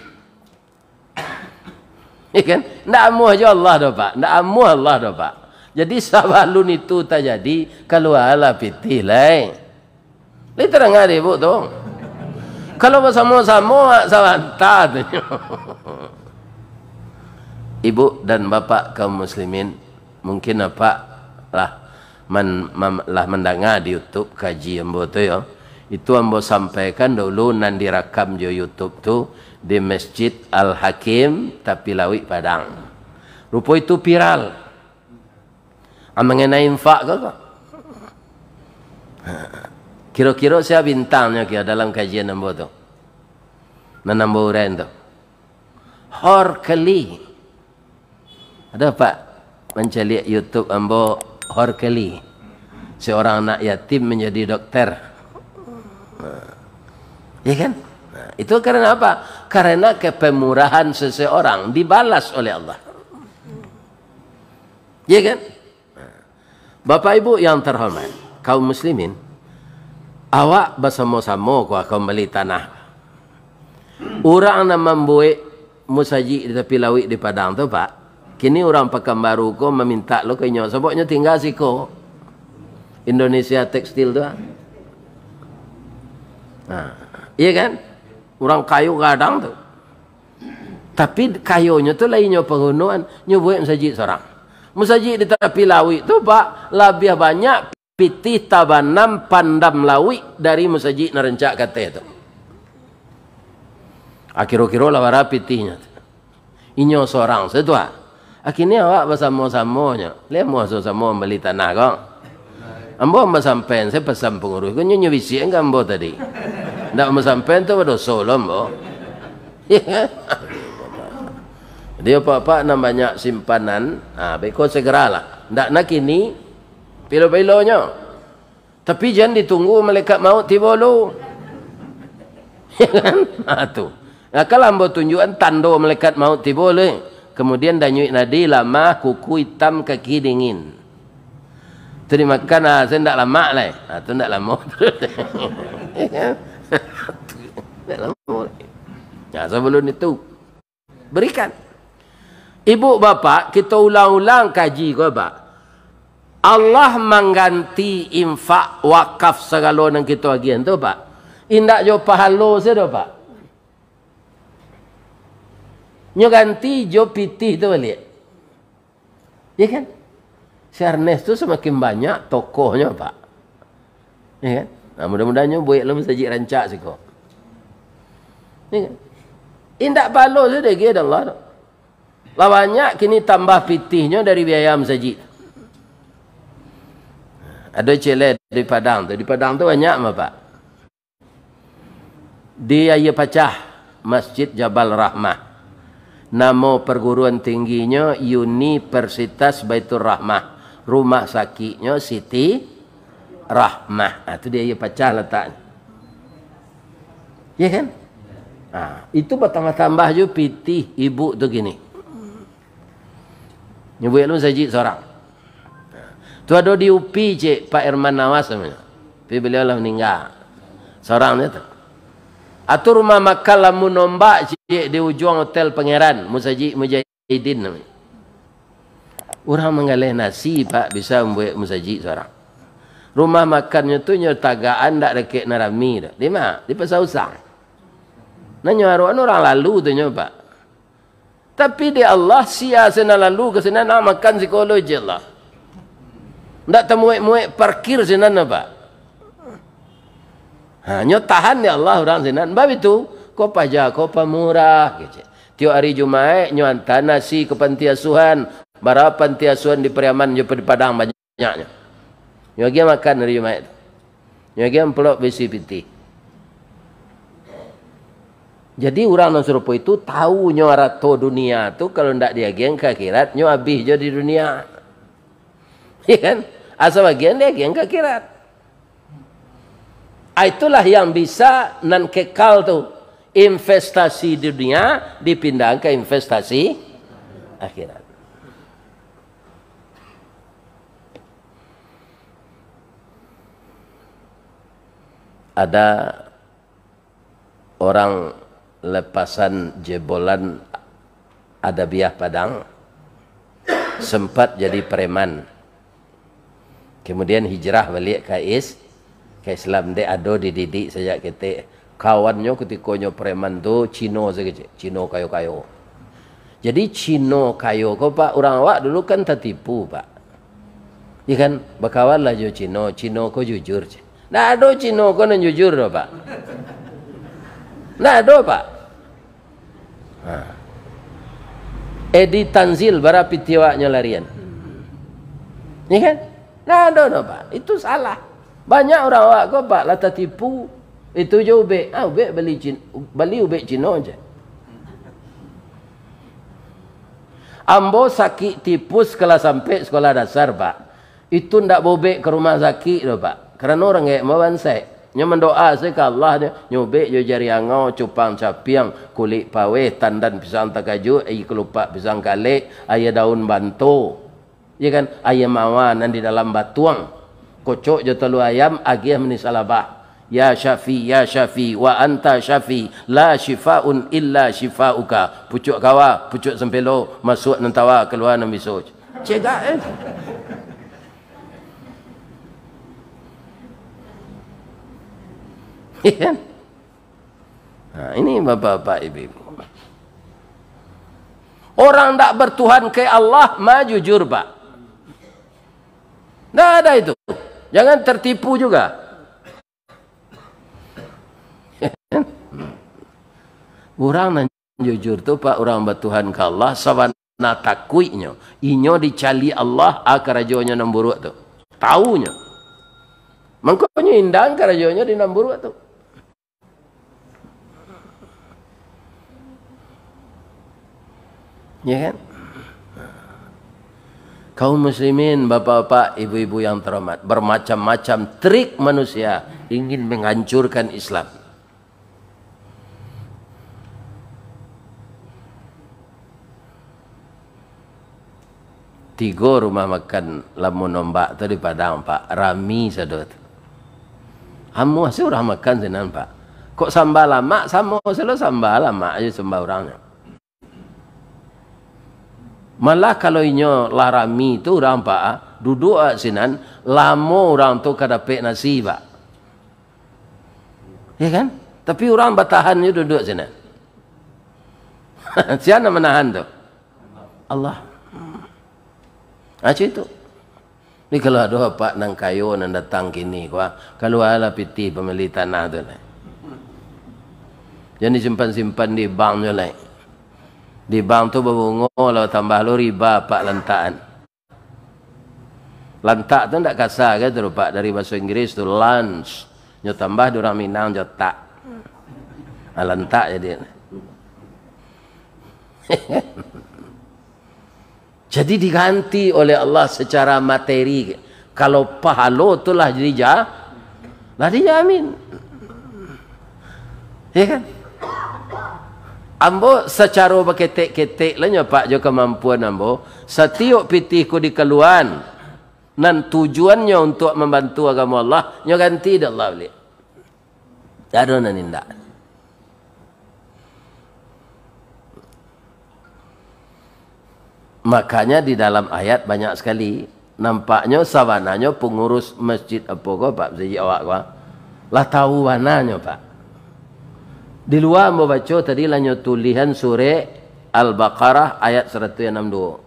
Ya kan? Ndak amuh jo Allah do pak. Ndak amuh Allah do pak. Jadi sawalun itu tak jadi kalau Allah piti lai. Ni terang ari bu tu. Kalau sama-sama sawantah tu. Ibu dan bapa kaum muslimin mungkin apa lah man, man lah mendengar di YouTube kaji ambo tu yo. Ya itu ambo sampaikan dulu nan dirakam jo YouTube tu di Masjid Al Hakim tapi lawi Padang. Rupo itu viral. Am ah, Amengena infak ke? Kira-kira saya bintangnya kira dalam kajian ambo tu. Nan nombor uren tu. Hor keli. Ada pak mencari YouTube ambo Hor keli. Seorang anak yatim menjadi doktor. Nah, ya kan? Nah, itu karena apa? Karena kepemurahan seseorang dibalas oleh Allah. Ya kan? Nah. Bapak Ibu yang terhormat, kaum muslimin, awak bersama-sama ku akan beli tanah. Orang nak membuat musaji di tepi lawik di Padang tu Pak. Kini orang pekan baru ko meminta lo ke Sebabnya tinggal siko. Indonesia Tekstil tu. Nah, ha. iya kan? Orang kayu kadang tu. Tapi kayunya tu lainnya penggunaan, Nyo buat masjid seorang. Masjid di tepi lawi tu pak lebih banyak piti tabanam pandam lawi dari masjid narencak kata itu. Akhir-akhir lah warah pitinya. Inyo seorang setua. Akhirnya awak bersama-samanya. Lihat mau sama-sama beli tanah kau. Ambo ambo sampean saya pesan pengurus. Kau nyonya visi enggak ambo tadi. Tak ambo sampean tu pada solo ambo. Ya. Dia apa-apa nak banyak simpanan. Ah, baik kau lah. Tak nak ini, pilo-pilonya. Tapi jangan ditunggu malaikat mau tiba lu. Ya kan? Ha, tu. Nah, kalau ambo tunjukkan tanda malaikat mau tiba le. Kemudian danyuk nadi lama kuku hitam kaki dingin. Terima makan ah, saya ndak lama lah. Eh. Ah, tu ndak lama. Ndak lama. Ya, sebelum itu berikan. Ibu bapa, kita ulang-ulang kaji kau ba. Allah mengganti infak wakaf segala yang kita agian tu pak. Indak jo pahalo se do pak. Nyo ganti jo pitih tu balik. Ya kan? si Ernest tu semakin banyak tokohnya pak ya kan nah, mudah-mudahnya buat lem saji rancak sih kok ya kan indak balo tu dia kira Allah lawannya kini tambah pitihnya dari biaya masjid ada celet di Padang tu. Di Padang tu banyak mah Pak. Di Ayah Pacah Masjid Jabal Rahmah. Nama perguruan tingginya Universitas Baitur Rahmah rumah sakitnya Siti Rahmah. Ha, ah, itu dia ya, pecah letak. Ya kan? Ha, itu bertambah-tambah je piti ibu tu gini. Nyebut lu saya seorang. Tu ada di UPI je Pak Irman Nawas namanya. Tapi beliau lah meninggal. Seorang dia tu. Atau rumah makan lah nombak je di ujung hotel pangeran. Musajik Mujahidin namanya. Orang mengalih nasi, Pak, bisa membuat musajik seorang. Rumah makannya tu, nyer tagaan, tak ada kek narami. Lima, di pasal usang. Nanya haruan orang lalu tu, nyer, Pak. Tapi di Allah, sia sana lalu ke sana, nak makan psikologi lah. Tak temuik-muik parkir sana, Pak. Ha, nyer tahan di Allah orang sana. Sebab itu, kau pajak, kau pemurah. Tiap hari Jumaat, nyer hantar nasi ke panti Bara panti asuhan di Peraman jauh di Padang banyaknya. Nyo makan dari mayat. Nyo pelok besi piti. Jadi orang non surupo itu tahu nyo arato dunia tu kalau ndak dia geng kakirat nyo jadi dunia. Iya kan? Asal bagian dia geng akhirat. Ah, itulah yang bisa nan kekal tuh investasi dunia dipindah ke investasi akhirat. ada orang lepasan jebolan ada biah padang sempat jadi preman kemudian hijrah balik ke is ke Islam dia ado dididik sejak ketik kawannya ketikonyo preman tu Cino saja Cino kayo-kayo jadi Cino kayo ko pak orang awak dulu kan tertipu pak Ikan ya kan berkawanlah jo Cino Cino ko jujur je tidak ada Cina kena jujur dah pak. Tidak ada pak. Ha. Edi Tanzil berapi tiwaknya larian. Ini kan? Tidak ada dah pak. Itu salah. Banyak orang awak kau pak lata tipu. Itu je ubek. Ah, ubek beli, cina, beli ubek Cina je. Ambo sakit tipus kalau sampai sekolah dasar pak. Itu tidak bobek ke rumah sakit tu pak kerana orang yang mewansai. Nya mendoa sekali Allah dia nyobek jo jari angau cupang capiang kulik pawe tandan pisang takaju ai kelupak pisang kale ai daun bantu. Ya kan ai mawanan di dalam batuang kocok jo telu ayam agih meni salabah. Ya Syafi, Ya Syafi, Wa Anta Syafi, La Shifa'un Illa Shifa'uka. Pucuk kawa, pucuk sempelo, masuk nentawa, keluar nambi soj. Cegak eh. Iya kan? Nah, ini bapak-bapak ibu-ibu. Orang tak bertuhan ke Allah maju jurba. Tidak ada itu. Jangan tertipu juga. Iya kan? orang nan jujur tuh, pak orang bertuhan ke Allah saban natakuinya. Inyo dicali Allah a kerajaannya tuh. tu. Taunya. Mengkonyo indang kerajaannya di namburuk tuh. Ya kan? Kaum muslimin, bapak-bapak, ibu-ibu yang terhormat. Bermacam-macam trik manusia ingin menghancurkan Islam. Tiga rumah makan lamu nombak tu di Padang, Pak. Rami sedut. Amu asyik orang makan senang, Pak. Kok sambal lama, sama selalu sambal lama aja sambal orangnya. Malah kalau inyo larami tu orang pak ah, duduk ah sinan lama orang tu kada pe nasib pa. Ya kan? Tapi orang bertahan itu duduk sana. Siapa nak menahan tu? Allah. Hmm. Ah, macam itu. Ni kalau ada apa nang kayu nang datang kini kalau ala piti pemilik tanah tu ni. Jadi simpan-simpan di bank ni lah. Di bank tu berbunga lah tambah lu riba pak lentaan. Lentak tu tak kasar ke tu pak dari bahasa Inggeris tu lunch. Nyo tambah durang minang jo tak. Nah, lentak jadi. jadi diganti oleh Allah secara materi. Kalau pahalo tu lah jadi jah. Lah dijamin. Ya kan? Ambo secara berketik-ketik lenyo lah Pak jo kemampuan ambo, setiap pitih ku dikeluan nan tujuannya untuk membantu agama Allah, nyo ganti de Allah beli. Jadu nan indah Makanya di dalam ayat banyak sekali nampaknya sawananya pengurus masjid apa ko Pak Zeji awak ko. Lah tahu wananya Pak. Di luar mau baca tadi lanyo tulihan surah Al-Baqarah ayat 162.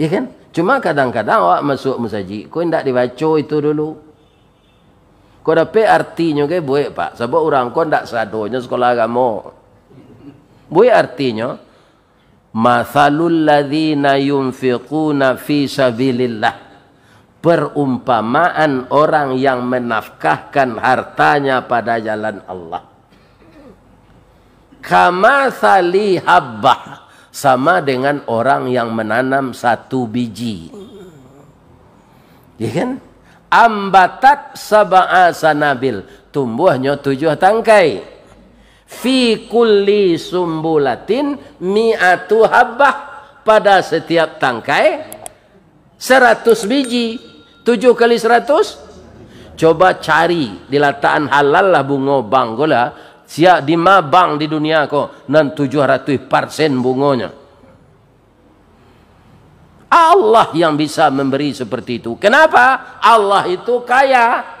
Ya kan? Cuma kadang-kadang awak masuk musaji, kau tidak dibaca itu dulu. Kau dapat artinya ke buat pak? Sebab orang kau tidak sadonya sekolah agama. Buat artinya, Mathalul ladhina yunfiquna fi sabilillah. perumpamaan orang yang menafkahkan hartanya pada jalan Allah. Kama sali habbah sama dengan orang yang menanam satu biji. Ya kan? Ambatat sab'a sanabil, tumbuhnya tujuh tangkai. Fi kulli sumbulatin mi'atu habbah pada setiap tangkai 100 biji. 7 kali 100? Coba cari di lataan halal lah bungo banggola gola. di ma bang di dunia ko nan 700 persen bungonya. Allah yang bisa memberi seperti itu. Kenapa? Allah itu kaya.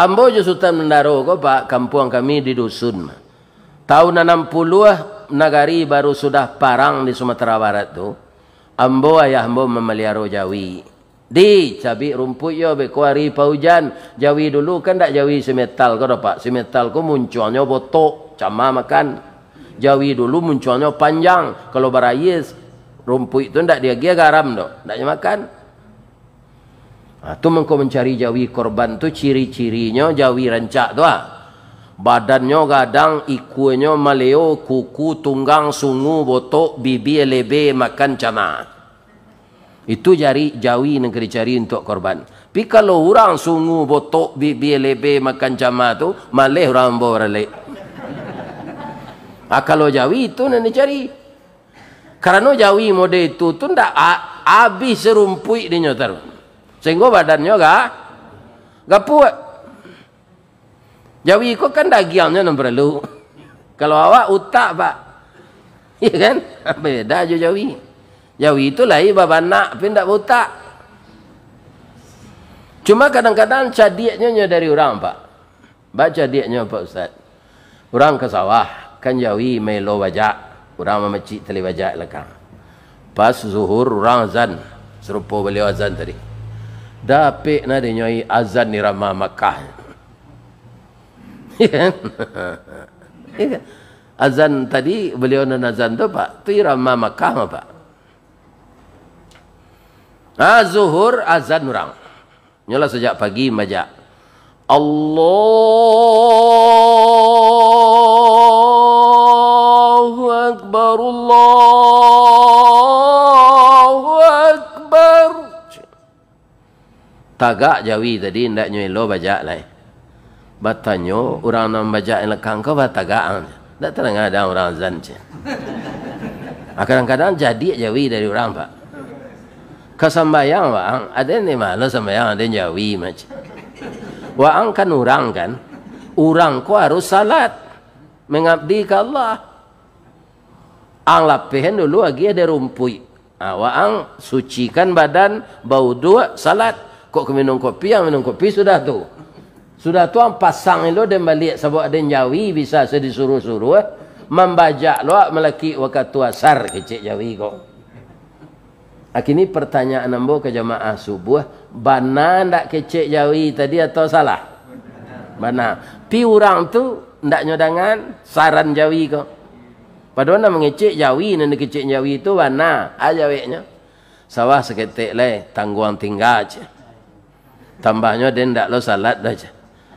Ambojo Sultan Mendaro ko Pak kampung kami di dusun. Tahun 60 nagari baru sudah parang di Sumatera Barat tu. Ambo ayah ambo memelihara jawi. Di cabi rumput yo be kuari paujan jawi dulu kan dak jawi semetal ko dapat. Semetal ko munculnya botok cama makan. Jawi dulu munculnya panjang. Kalau barayes rumput itu ndak dia gear garam dok. Ndak makan. Ah tu mengko mencari jawi korban tu ciri-cirinya jawi rancak tu ah badannya kadang ikunya maleo kuku tunggang sungu botok bibi lebe makan cana itu jari jawi negeri cari untuk korban tapi kalau orang sungu botok bibi lebe makan cana tu maleh orang boralek ah, kalau jawi itu nak cari kerana jawi mode itu tu ndak habis serumpui dinyo tar sehingga badannya gak gak puat Jawi kau kan dah giamnya nak perlu. Kalau awak utak pak. Ya kan? Apa beda je Jawi. Jawi itu lahir bapak nak pindah utak. Cuma kadang-kadang cadiknya dari orang pak. Baca cadiknya pak ustaz. Orang ke sawah. Kan Jawi melo wajak. Orang memecik tali wajak lekang. Pas zuhur orang azan. Serupa beliau azan tadi. Dapik nadi nyai azan ni ramah Makkah. azan tadi beliau nan azan tu pak tu mama kah ma pak ah zuhur azan urang nyala sejak pagi majak Allah akbar Allah akbar tagak jawi tadi ndak nyelo bajak lain batanyo orang nak baca yang lekang kau batagaan tak terengah ada orang zan ah, kadang-kadang jadi jawi dari orang pak kesembayang wang ada ni malu sembayang ada jawi macam wang kan orang kan orang kau harus salat mengabdi ke Allah ang lapihan dulu lagi ada rumpui ah, wang sucikan badan bau dua salat kok minum kopi yang minum kopi sudah tuh sudah tuan pasang lo dan balik sebab ada jawi bisa sedisuruh-suruh eh. Membajak lo melaki waktu sar kecik jawi kok. Akini ah, pertanyaan nombor ke jamaah subuh. Eh. Bana ndak kecik jawi tadi atau salah? Bana. Pi orang tu ndak nyodangan saran jawi kok. Padahal nak mengecik jawi, nak kecik jawi itu bana. Aja ah, weknya. Sawah seketik leh, tanggung tinggal aja. Tambahnya dia ndak lo salat aja.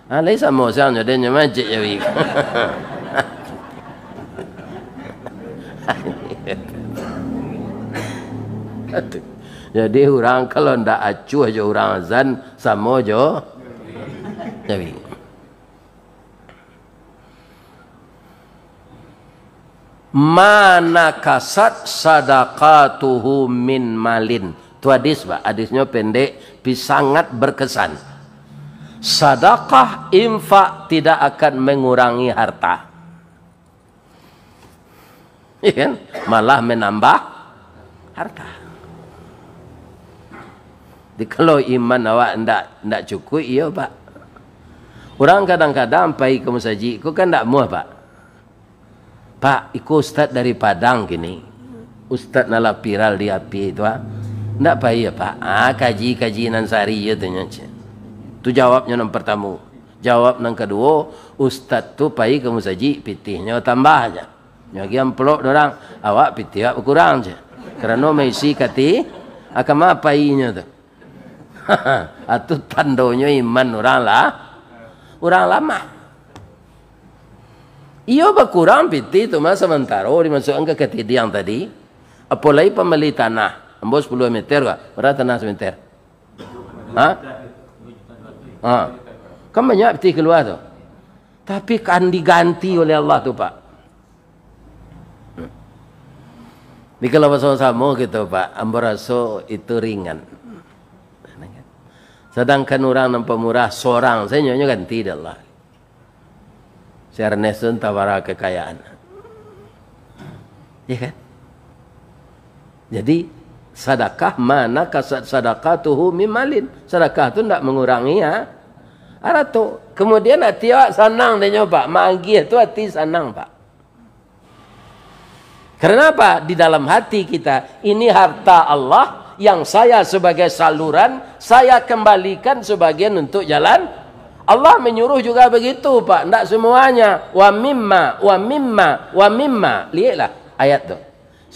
Ah, ha, lấy sama mùa sao nhờ je, jadi mấy chị vậy vì Nhờ đi hù rằng khá lần đã ạ chua cho min malin Itu hadis pak, hadisnya pendek bisangat berkesan sadakah infak tidak akan mengurangi harta kan? malah menambah harta jadi kalau iman awak tidak tidak cukup iya pak orang kadang-kadang pergi ke masjid kok kan tidak muah pak pak iku ustaz dari padang gini ustaz nala piral di api itu ah. Tidak payah, Pak. Ah, kaji-kaji nansari itu. Ya, Tu jawabnya nang pertama. Jawab nang kedua, ustaz tu pai ke musaji pitihnya tambah aja. Nyagi amplok dorang, awak pitih awak berkurang je. Kerana mesti kati akan apa inya tu. Atu tandonyo iman orang lah. Orang lama. Ia berkurang piti itu masa sementara. Oh, dimasukkan ke yang tadi. Apalagi pembeli tanah. Ambo 10 meter ke? Berapa tanah sementer? Ha? Ha. Kan banyak peti keluar tu. Tapi kan diganti oleh Allah tu Pak. Hmm. Jadi kalau bersama-sama gitu Pak, ambaraso itu ringan. Sedangkan orang nampak murah seorang, saya nyonya ganti dah Allah. Si Ernest pun tawara kekayaan. Ya kan? Jadi Sadakah mana kasat sadakatuhu mimalin. Sadakah tuh tidak mengurangi ya. tuh Kemudian hati awak senang dia nyoba. Magi itu hati senang pak. Karena apa? Di dalam hati kita ini harta Allah yang saya sebagai saluran saya kembalikan sebagian untuk jalan Allah menyuruh juga begitu Pak, tidak semuanya. Wa mimma, wa mimma, wa mimma. Lihatlah ayat tuh.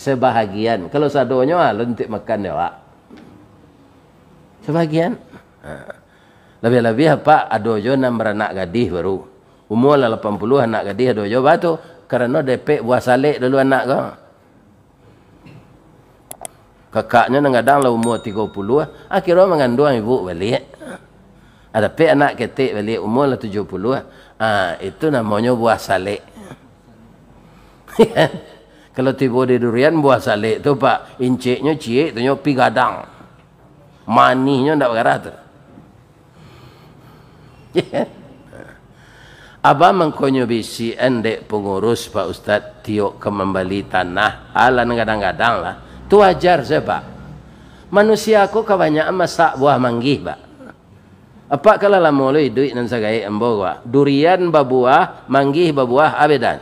sebahagian. Kalau sadonya lah, lentik makan dia lah. Sebahagian. Ha. Lebih-lebih apa, ah, ada jo enam beranak gadih baru. Umur lah 80 anak gadih ada batu. Kerana depek buah salik dulu anak kau. Kakaknya kadang lah umur 30 lah. Akhirnya ah, mengandung ibu balik. Ada ah, pe anak ketik balik umur lah 70 lah. Ha, itu namanya buah salik. Ya. Kalau tiba di durian buah salik tu pak inciknya cie tu pi gadang. Manisnya ndak bergerak tu. Aba mengkonyo bisi endek pengurus Pak Ustad tiok kembali tanah alan kadang-kadang lah. Tu wajar saya Pak. Manusia aku kebanyakan masak buah manggih Pak. Apa kalau lama duit dan sagai embo gua. Durian babuah, manggih babuah abedan.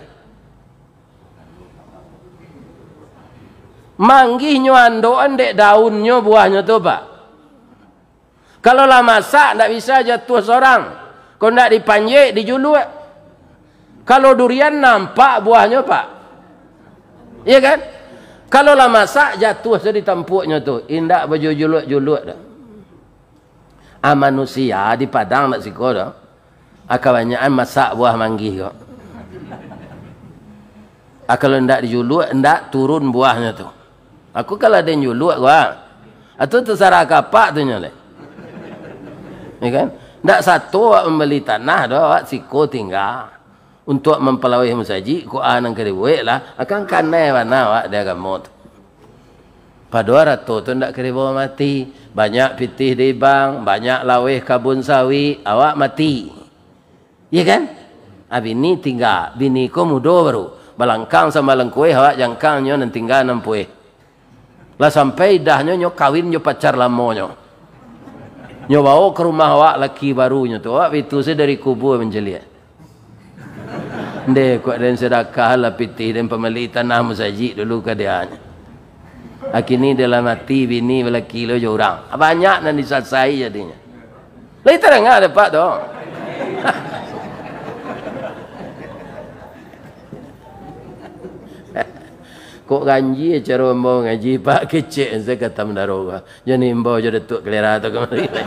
manggih nyuando andek daunnya buahnya tu pak. Kalau lah masak tak bisa jatuh seorang. Kau nak dipanjik, dijuluk. Kalau durian nampak buahnya pak. Iya kan? Kalau lah masak jatuh sedi tempuknya tu. Indak berjuluk-juluk dah. Ah, manusia di padang nak siko dah. Ah, kebanyakan masak buah manggis. kok. Ah, kalau ndak dijuluk, ndak turun buahnya tu. Aku kalau ada nyulut gua. Atau tersarah kapak tu nyulut. Ya kan? Tak satu awak membeli tanah tu awak siku tinggal. Untuk mempelawai musaji, ku anang keribuik lah. Akan kanai mana awak dia akan mut. Pada ratu tu tak keribu mati. Banyak pitih di bank, banyak lawih kabun sawi, awak mati. Ya kan? Abi ah, ni tinggal, bini ko mudo baru. Balangkang sama lengkuih awak jangkangnya nanti tinggal enam puih lah sampai dah nyo kawin nyo pacar lamonyo nyo bawa ke rumah wak laki barunya tu wak itu saya dari kubur menjeli deh kuat dan sedekah lah piti dan pemilik tanah musaji dulu ke dia ni akini ah, dalam mati bini laki lo jurang ah, banyak nan disasai jadinya lah itu dengar dapat dong Kok ganji ya cara mbau ngaji pak kecil saya kata mendaro gua. Jadi mbau jadi detuk kelera tu kemari.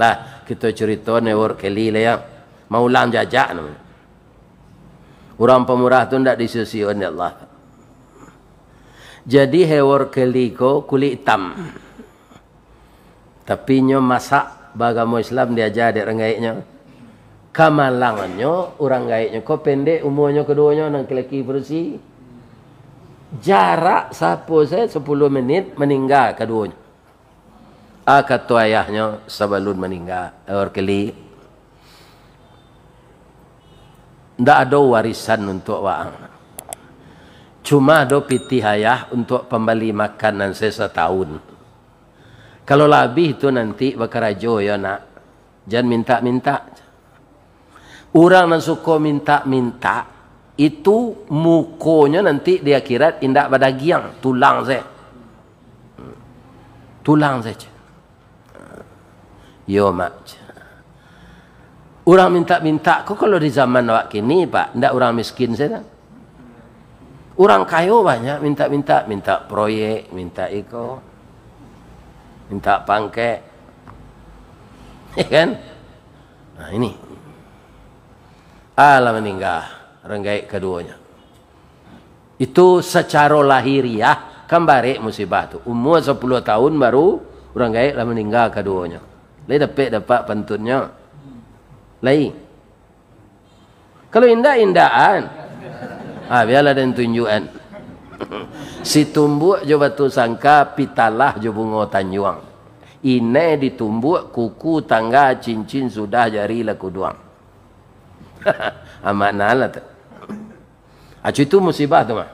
lah kita cerita ni war keli lah ya. Maulan jajak ni. Orang pemurah tu ndak disusui oleh Allah. Jadi hewar keli ko kulit hitam. Tapi nyo masak bagamu Islam diajar adik rengaiknya. Hmm kamalangannya orang gaiknya kau pendek umurnya keduanya nang kelaki berusi jarak siapa saya sepuluh minit meninggal keduanya akat ah, tu ayahnya sebelum meninggal or keli ndak ada warisan untuk wang cuma ada piti ayah untuk pembeli makanan saya setahun kalau lebih itu nanti bakarajo ya nak jangan minta-minta Orang yang suka minta-minta, itu mukonya nanti di akhirat tidak pada giang, tulang saja. Hmm. Tulang saja. Yo ya, mak. Orang minta-minta, Ko kalau di zaman awak kini, Pak, tidak orang miskin saja. Orang kaya banyak minta-minta, minta proyek, minta iko, minta pangke. Ya kan? Nah ini, Alam meninggal. Renggaik keduanya. Itu secara lahiriah. Kan barik musibah tu. Umur 10 tahun baru. Orang gaik lah meninggal keduanya. Lai dapat dapat pentutnya, Lai. Kalau indah, indahan. Ha, biarlah dan tunjukkan. Si tumbuk je batu sangka, pitalah je bunga tanjuang. Ini ditumbuk, kuku, tangga, cincin, sudah jari laku duang ha, makna lah tu. Ah itu musibah tu mah.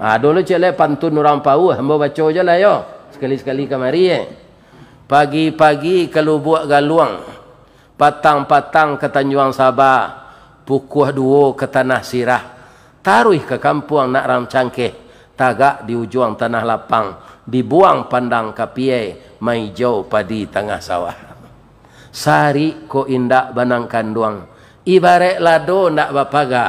Ah dulu celak pantun orang pau hamba baca je lah yo. Sekali-sekali kemari eh. Pagi-pagi kalau buat galuang. Patang-patang ke Tanjung Sabah. Pukuh duo ke Tanah Sirah. Taruh ke kampung nak rancangkeh. Tagak di ujung tanah lapang. Dibuang pandang ke piye. Mai jauh padi tengah sawah sari ko indak banang kanduang, ibarek lado ndak bapaga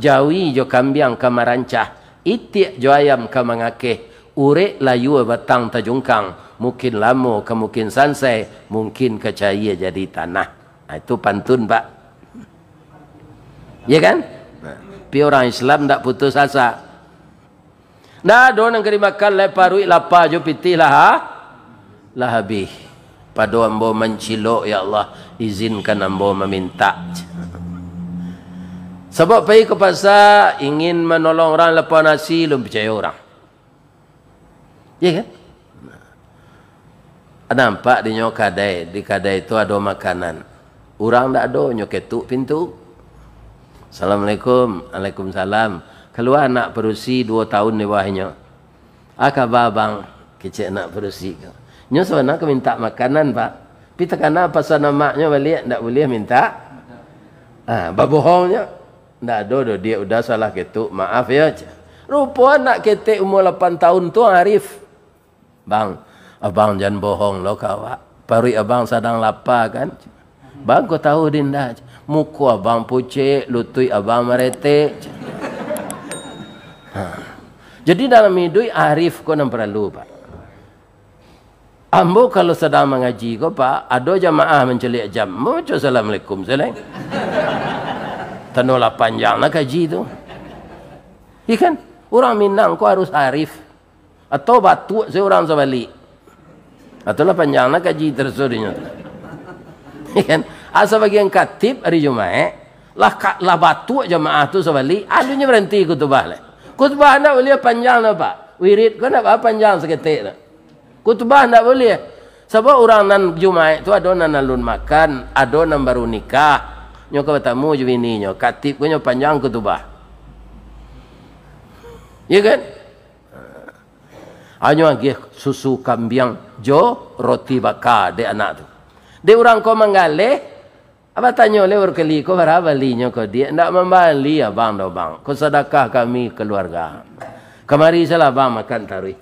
jawi jo kambiang kamarancah, itik jo ayam ka mangakeh layu batang tajungkang mungkin lamo ka mungkin sansai mungkin kecaya jadi tanah nah, ha, itu pantun pak ya kan Tapi orang islam ndak putus asa Nah, dua nang kerimakan leparui lapar jo piti lah, ha? lah habis pada ambo mencilok ya Allah izinkan ambo meminta sebab pergi ke pasar ingin menolong orang lepas nasi belum percaya orang ya kan ada nampak di nyok kadai di kadai itu ada makanan orang tak ada nyok ketuk pintu Assalamualaikum Waalaikumsalam keluar anak perusi dua tahun di bawahnya apa ah, khabar bang kecil anak perusi kau Nyo sana ke minta makanan pak. karena apa pasal maknya balik tidak boleh minta. Ah, ha, babohongnya. tidak ado do dia sudah salah gitu. Maaf ya. Rupo anak ketek umur 8 tahun tu arif. Bang, abang jangan bohong lo kawak. Baru abang sedang lapar kan. Bang ko tahu dinda. Muka abang pucik, lutui abang meretik. Ha. Jadi dalam hidup arif ko nang perlu pak. Ambo kalau sedang mengaji ko pak, ada jamaah mencelik jam. Mo cu assalamualaikum seleng. Tenolah panjang nak kaji tu. Ikan orang Minang ko harus arif. Atau batu seorang sebali. Atau lah panjang nak kaji tersurinya. Ikan asal bagi yang katib hari Jumaat, lah lah batu jamaah tu sebali, adunya berhenti kutubah le. Kutubah nak uliah panjang pak. Wirid kau nak apa panjang seketik nak? Kutubah tidak boleh. Sebab orang nan Jumaat tu ada nan alun makan, ada nan baru nikah. Nyo ke bertemu je bini nyo, katip nyo panjang kutubah. Ya kan? Hanya ah, lagi susu kambing jo roti bakar de anak tu. De orang ko menggali, apa tanya oleh berkeli, ko berapa linya ko dia? Tidak membali bang do bang. Ko sedekah kami keluarga. Kemari salah bang makan tarik.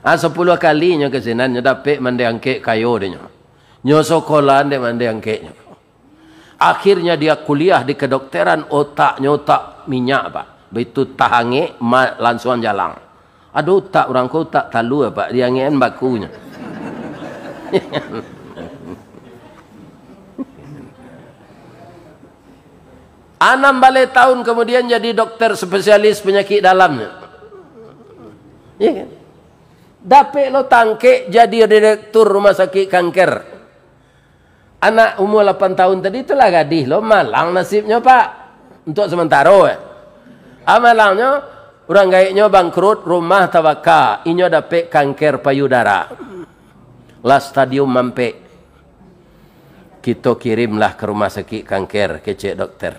Ah ha, sepuluh kali nyo ke sini nyo dapat mandi angkek kayu dia nyo. Nyo sokolan dia mandi angkek nyo. Akhirnya dia kuliah di kedokteran otak nyo tak minyak pak. betul tahangi langsung jalan. Aduh tak orang kau tak talu eh, pak dia ngian bakunya. Anam balai tahun kemudian jadi dokter spesialis penyakit dalamnya. Ya kan? Dapat lo tangkek jadi direktur rumah sakit kanker. Anak umur 8 tahun tadi itulah gadis lo. Malang nasibnya pak. Untuk sementara. Eh. Ah, malangnya orang gaiknya bangkrut rumah tawaka. Inyo dapat kanker payudara. Last stadium mampe. Kita kirimlah ke rumah sakit kanker. Kecek dokter.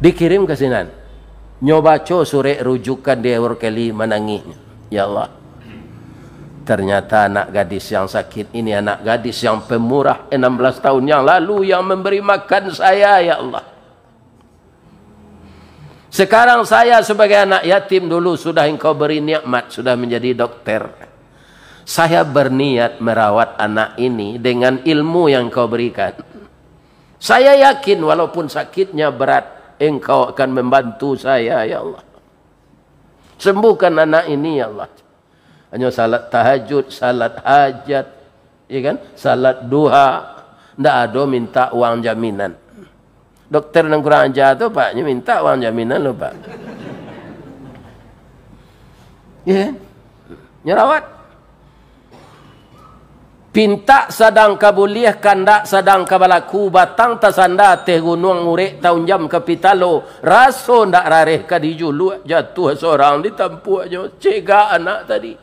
Dikirim ke sini. Nyobaco baca rujukan dia urkeli menangis. Ya Allah. Ternyata anak gadis yang sakit ini anak gadis yang pemurah 16 tahun yang lalu yang memberi makan saya ya Allah. Sekarang saya sebagai anak yatim dulu sudah engkau beri nikmat, sudah menjadi dokter. Saya berniat merawat anak ini dengan ilmu yang kau berikan. Saya yakin walaupun sakitnya berat, engkau akan membantu saya ya Allah. Sembuhkan anak ini ya Allah. hanya salat tahajud, salat hajat, ya kan? Salat duha, tidak ada minta uang jaminan. Doktor yang kurang ajar tu pak, dia minta uang jaminan lo pak. Ya. Yeah. Kan? Nyerawat. Pinta sadang kabuliah kanda sadang kabalaku batang tasanda teh gunung urek tahun jam kapitalo raso ndak rareh kadiju lu jatuh seorang ditampu aja cega anak tadi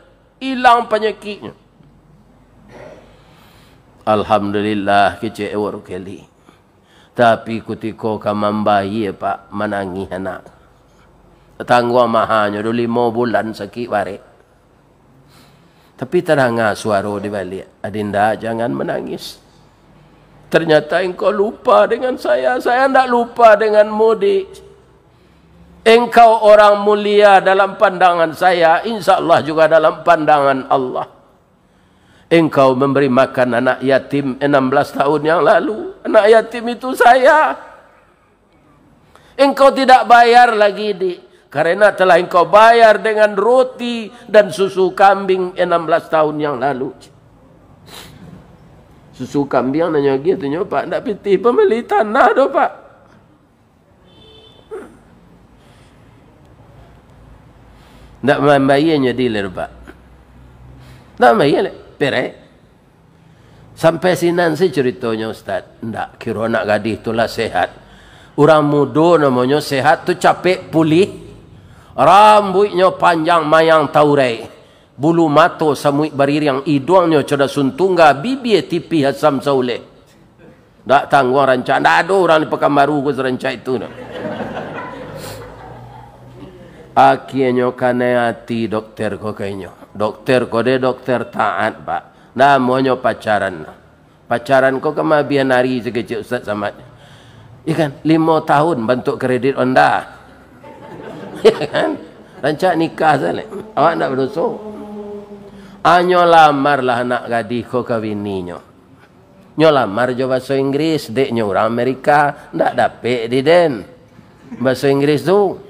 hilang penyakitnya. Alhamdulillah kecik awak rukeli. Tapi ketika kamu bayi ya, pak menangi anak. Tanggua mahanya dulu lima bulan sakit warik. Tapi terangah suara di balik. Adinda jangan menangis. Ternyata engkau lupa dengan saya. Saya tidak lupa denganmu di engkau orang mulia dalam pandangan saya insya Allah juga dalam pandangan Allah engkau memberi makan anak yatim 16 tahun yang lalu anak yatim itu saya engkau tidak bayar lagi di karena telah engkau bayar dengan roti dan susu kambing 16 tahun yang lalu susu kambing nanya gitu nyo pak ndak piti pembeli tanah do pak Tak membayar jadi lerba. Tak membayar le. Pere. Sampai sinan si ceritanya Ustaz. Tak kira nak gadis itulah sehat. Orang muda namanya sehat tu capek pulih. Rambutnya panjang mayang taurai. Bulu mata samui barir yang iduangnya cerda suntungga. Bibi tipi hasam saulek. Tak tanggung rancang. Tak ada orang di Pekan Baru kus rancang itu. Tak. Akhirnya kena hati dokter ko kainya. dokter ko de dokter taat pak. monyo pacaran. Pacaran ko kan mabian nari sekecil ustaz sama. Ya kan? Lima tahun bentuk kredit onda. Ya kan? Rancak nikah sana. Awak nak berusuh. Hanya lamar lah anak gadis ko kawininya. Nyo lamar jo bahasa Inggris. Dek nyo orang Amerika. Tak dapat di den. Bahasa Inggris tu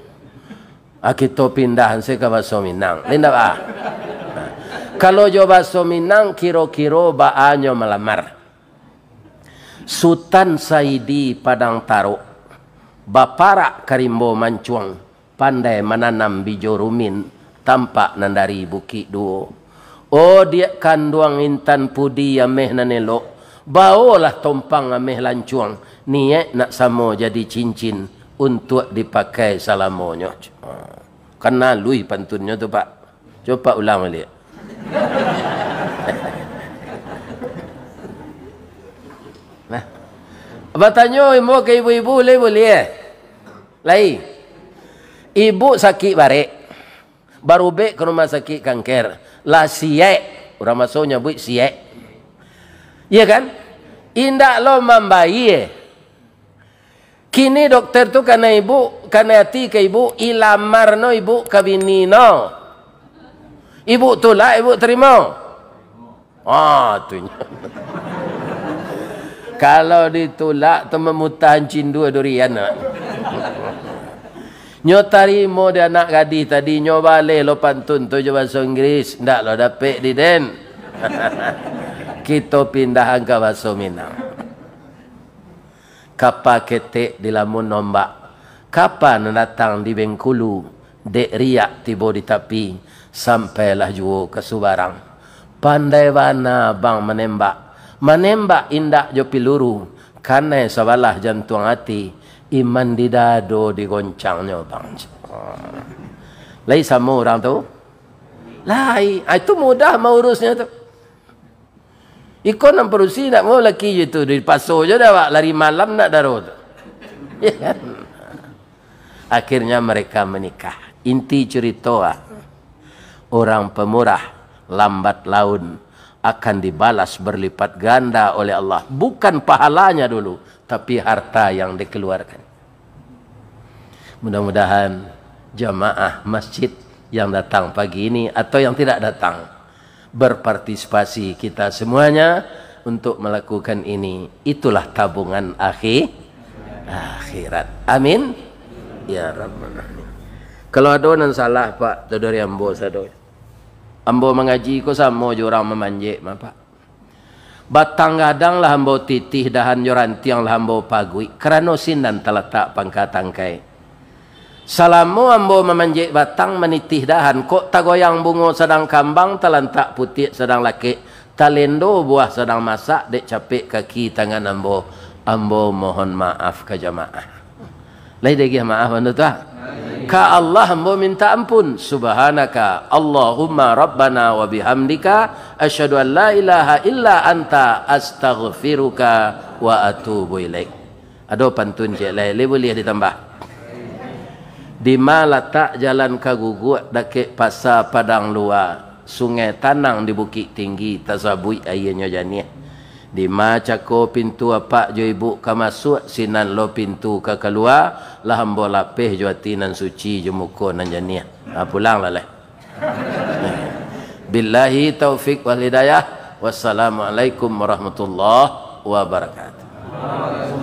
ah, kita pindah saya ke bakso Minang. Lindah ah. Kalau jo bakso Minang kiro kira baanyo melamar. Sultan Saidi Padang Taruk. Bapara Karimbo Mancuang pandai menanam bijo rumin tampak nandari bukit duo. Oh dia kanduang intan pudi yang meh nanelo. Baolah tompang ameh lancuang. Niat nak sama jadi cincin untuk dipakai salamonyo. Ha. Karena lui pantunnya tu pak. Coba ulang balik. nah. Apa tanya ibu ke ibu-ibu boleh boleh Lai. Ibu sakit barek. Baru be ke rumah sakit kanker. La siek. Orang masuknya buit siek. Ya kan? Indak lo mambai eh. Kini doktor tu kena ibu, kena hati ke ibu, ilamar no ibu kabini no. Ibu tu lah, ibu terima. Ah, tu Kalau ditolak, tu lah memutahan cindu durian nak. Nyo tarimo dia anak gadi tadi, nyoba balik lo pantun tu jawab bahasa Inggeris. Tak lo dapat di den. Kita pindah angka bahasa Minang kapal ketik di lamun nombak. Kapal nak datang di Bengkulu, dek riak tiba di tepi, sampailah juo ke Subarang. Pandai mana bang menembak, menembak indak jo piluru, kerana sebalah jantung hati, iman di dado digoncangnya bang. Lai sama orang tu? Lai, ah, itu mudah mau urusnya tu. Ikut nak berusi nak mahu lelaki je tu. Dari pasuh je dah. Lari malam nak daruh tu. Ya Akhirnya mereka menikah. Inti cerita. Orang pemurah. Lambat laun. Akan dibalas berlipat ganda oleh Allah. Bukan pahalanya dulu. Tapi harta yang dikeluarkan. Mudah-mudahan. Jamaah masjid. Yang datang pagi ini. Atau yang tidak Datang. berpartisipasi kita semuanya untuk melakukan ini. Itulah tabungan akhir akhirat. Amin. Ya Rabbal Alamin. Kalau ada orang salah Pak, tu dari ambo sado. Ambo mengaji ko sama je orang memanjik mah Pak. Batang gadang lah ambo titih dahan joran tiang lah ambo pagui. Kerana sinan terletak pangkat tangkai Salamu ambo memanjik batang menitih dahan. Kok tak goyang bunga sedang kambang, talentak putih sedang laki. Talendo buah sedang masak, dek capik kaki tangan ambo. Ambo mohon maaf ke jamaah. Lai degi maaf anda tuah. Ka Allah ambo minta ampun. Subhanaka Allahumma rabbana wa bihamdika. Asyadu an la ilaha illa anta astaghfiruka wa atubu ilaik. Ada pantun cik lain. Lai boleh ditambah di mana tak jalan kagugut dekat pasar padang luar sungai tanang di bukit tinggi tasabui ayanya janih di mana pintu apa jo ibu ka masuk sinan lo pintu ka keluar lah hamba lapih jo ati nan suci jo muko nan janih ha, pulang lah leh billahi taufik wal hidayah wassalamualaikum warahmatullahi wabarakatuh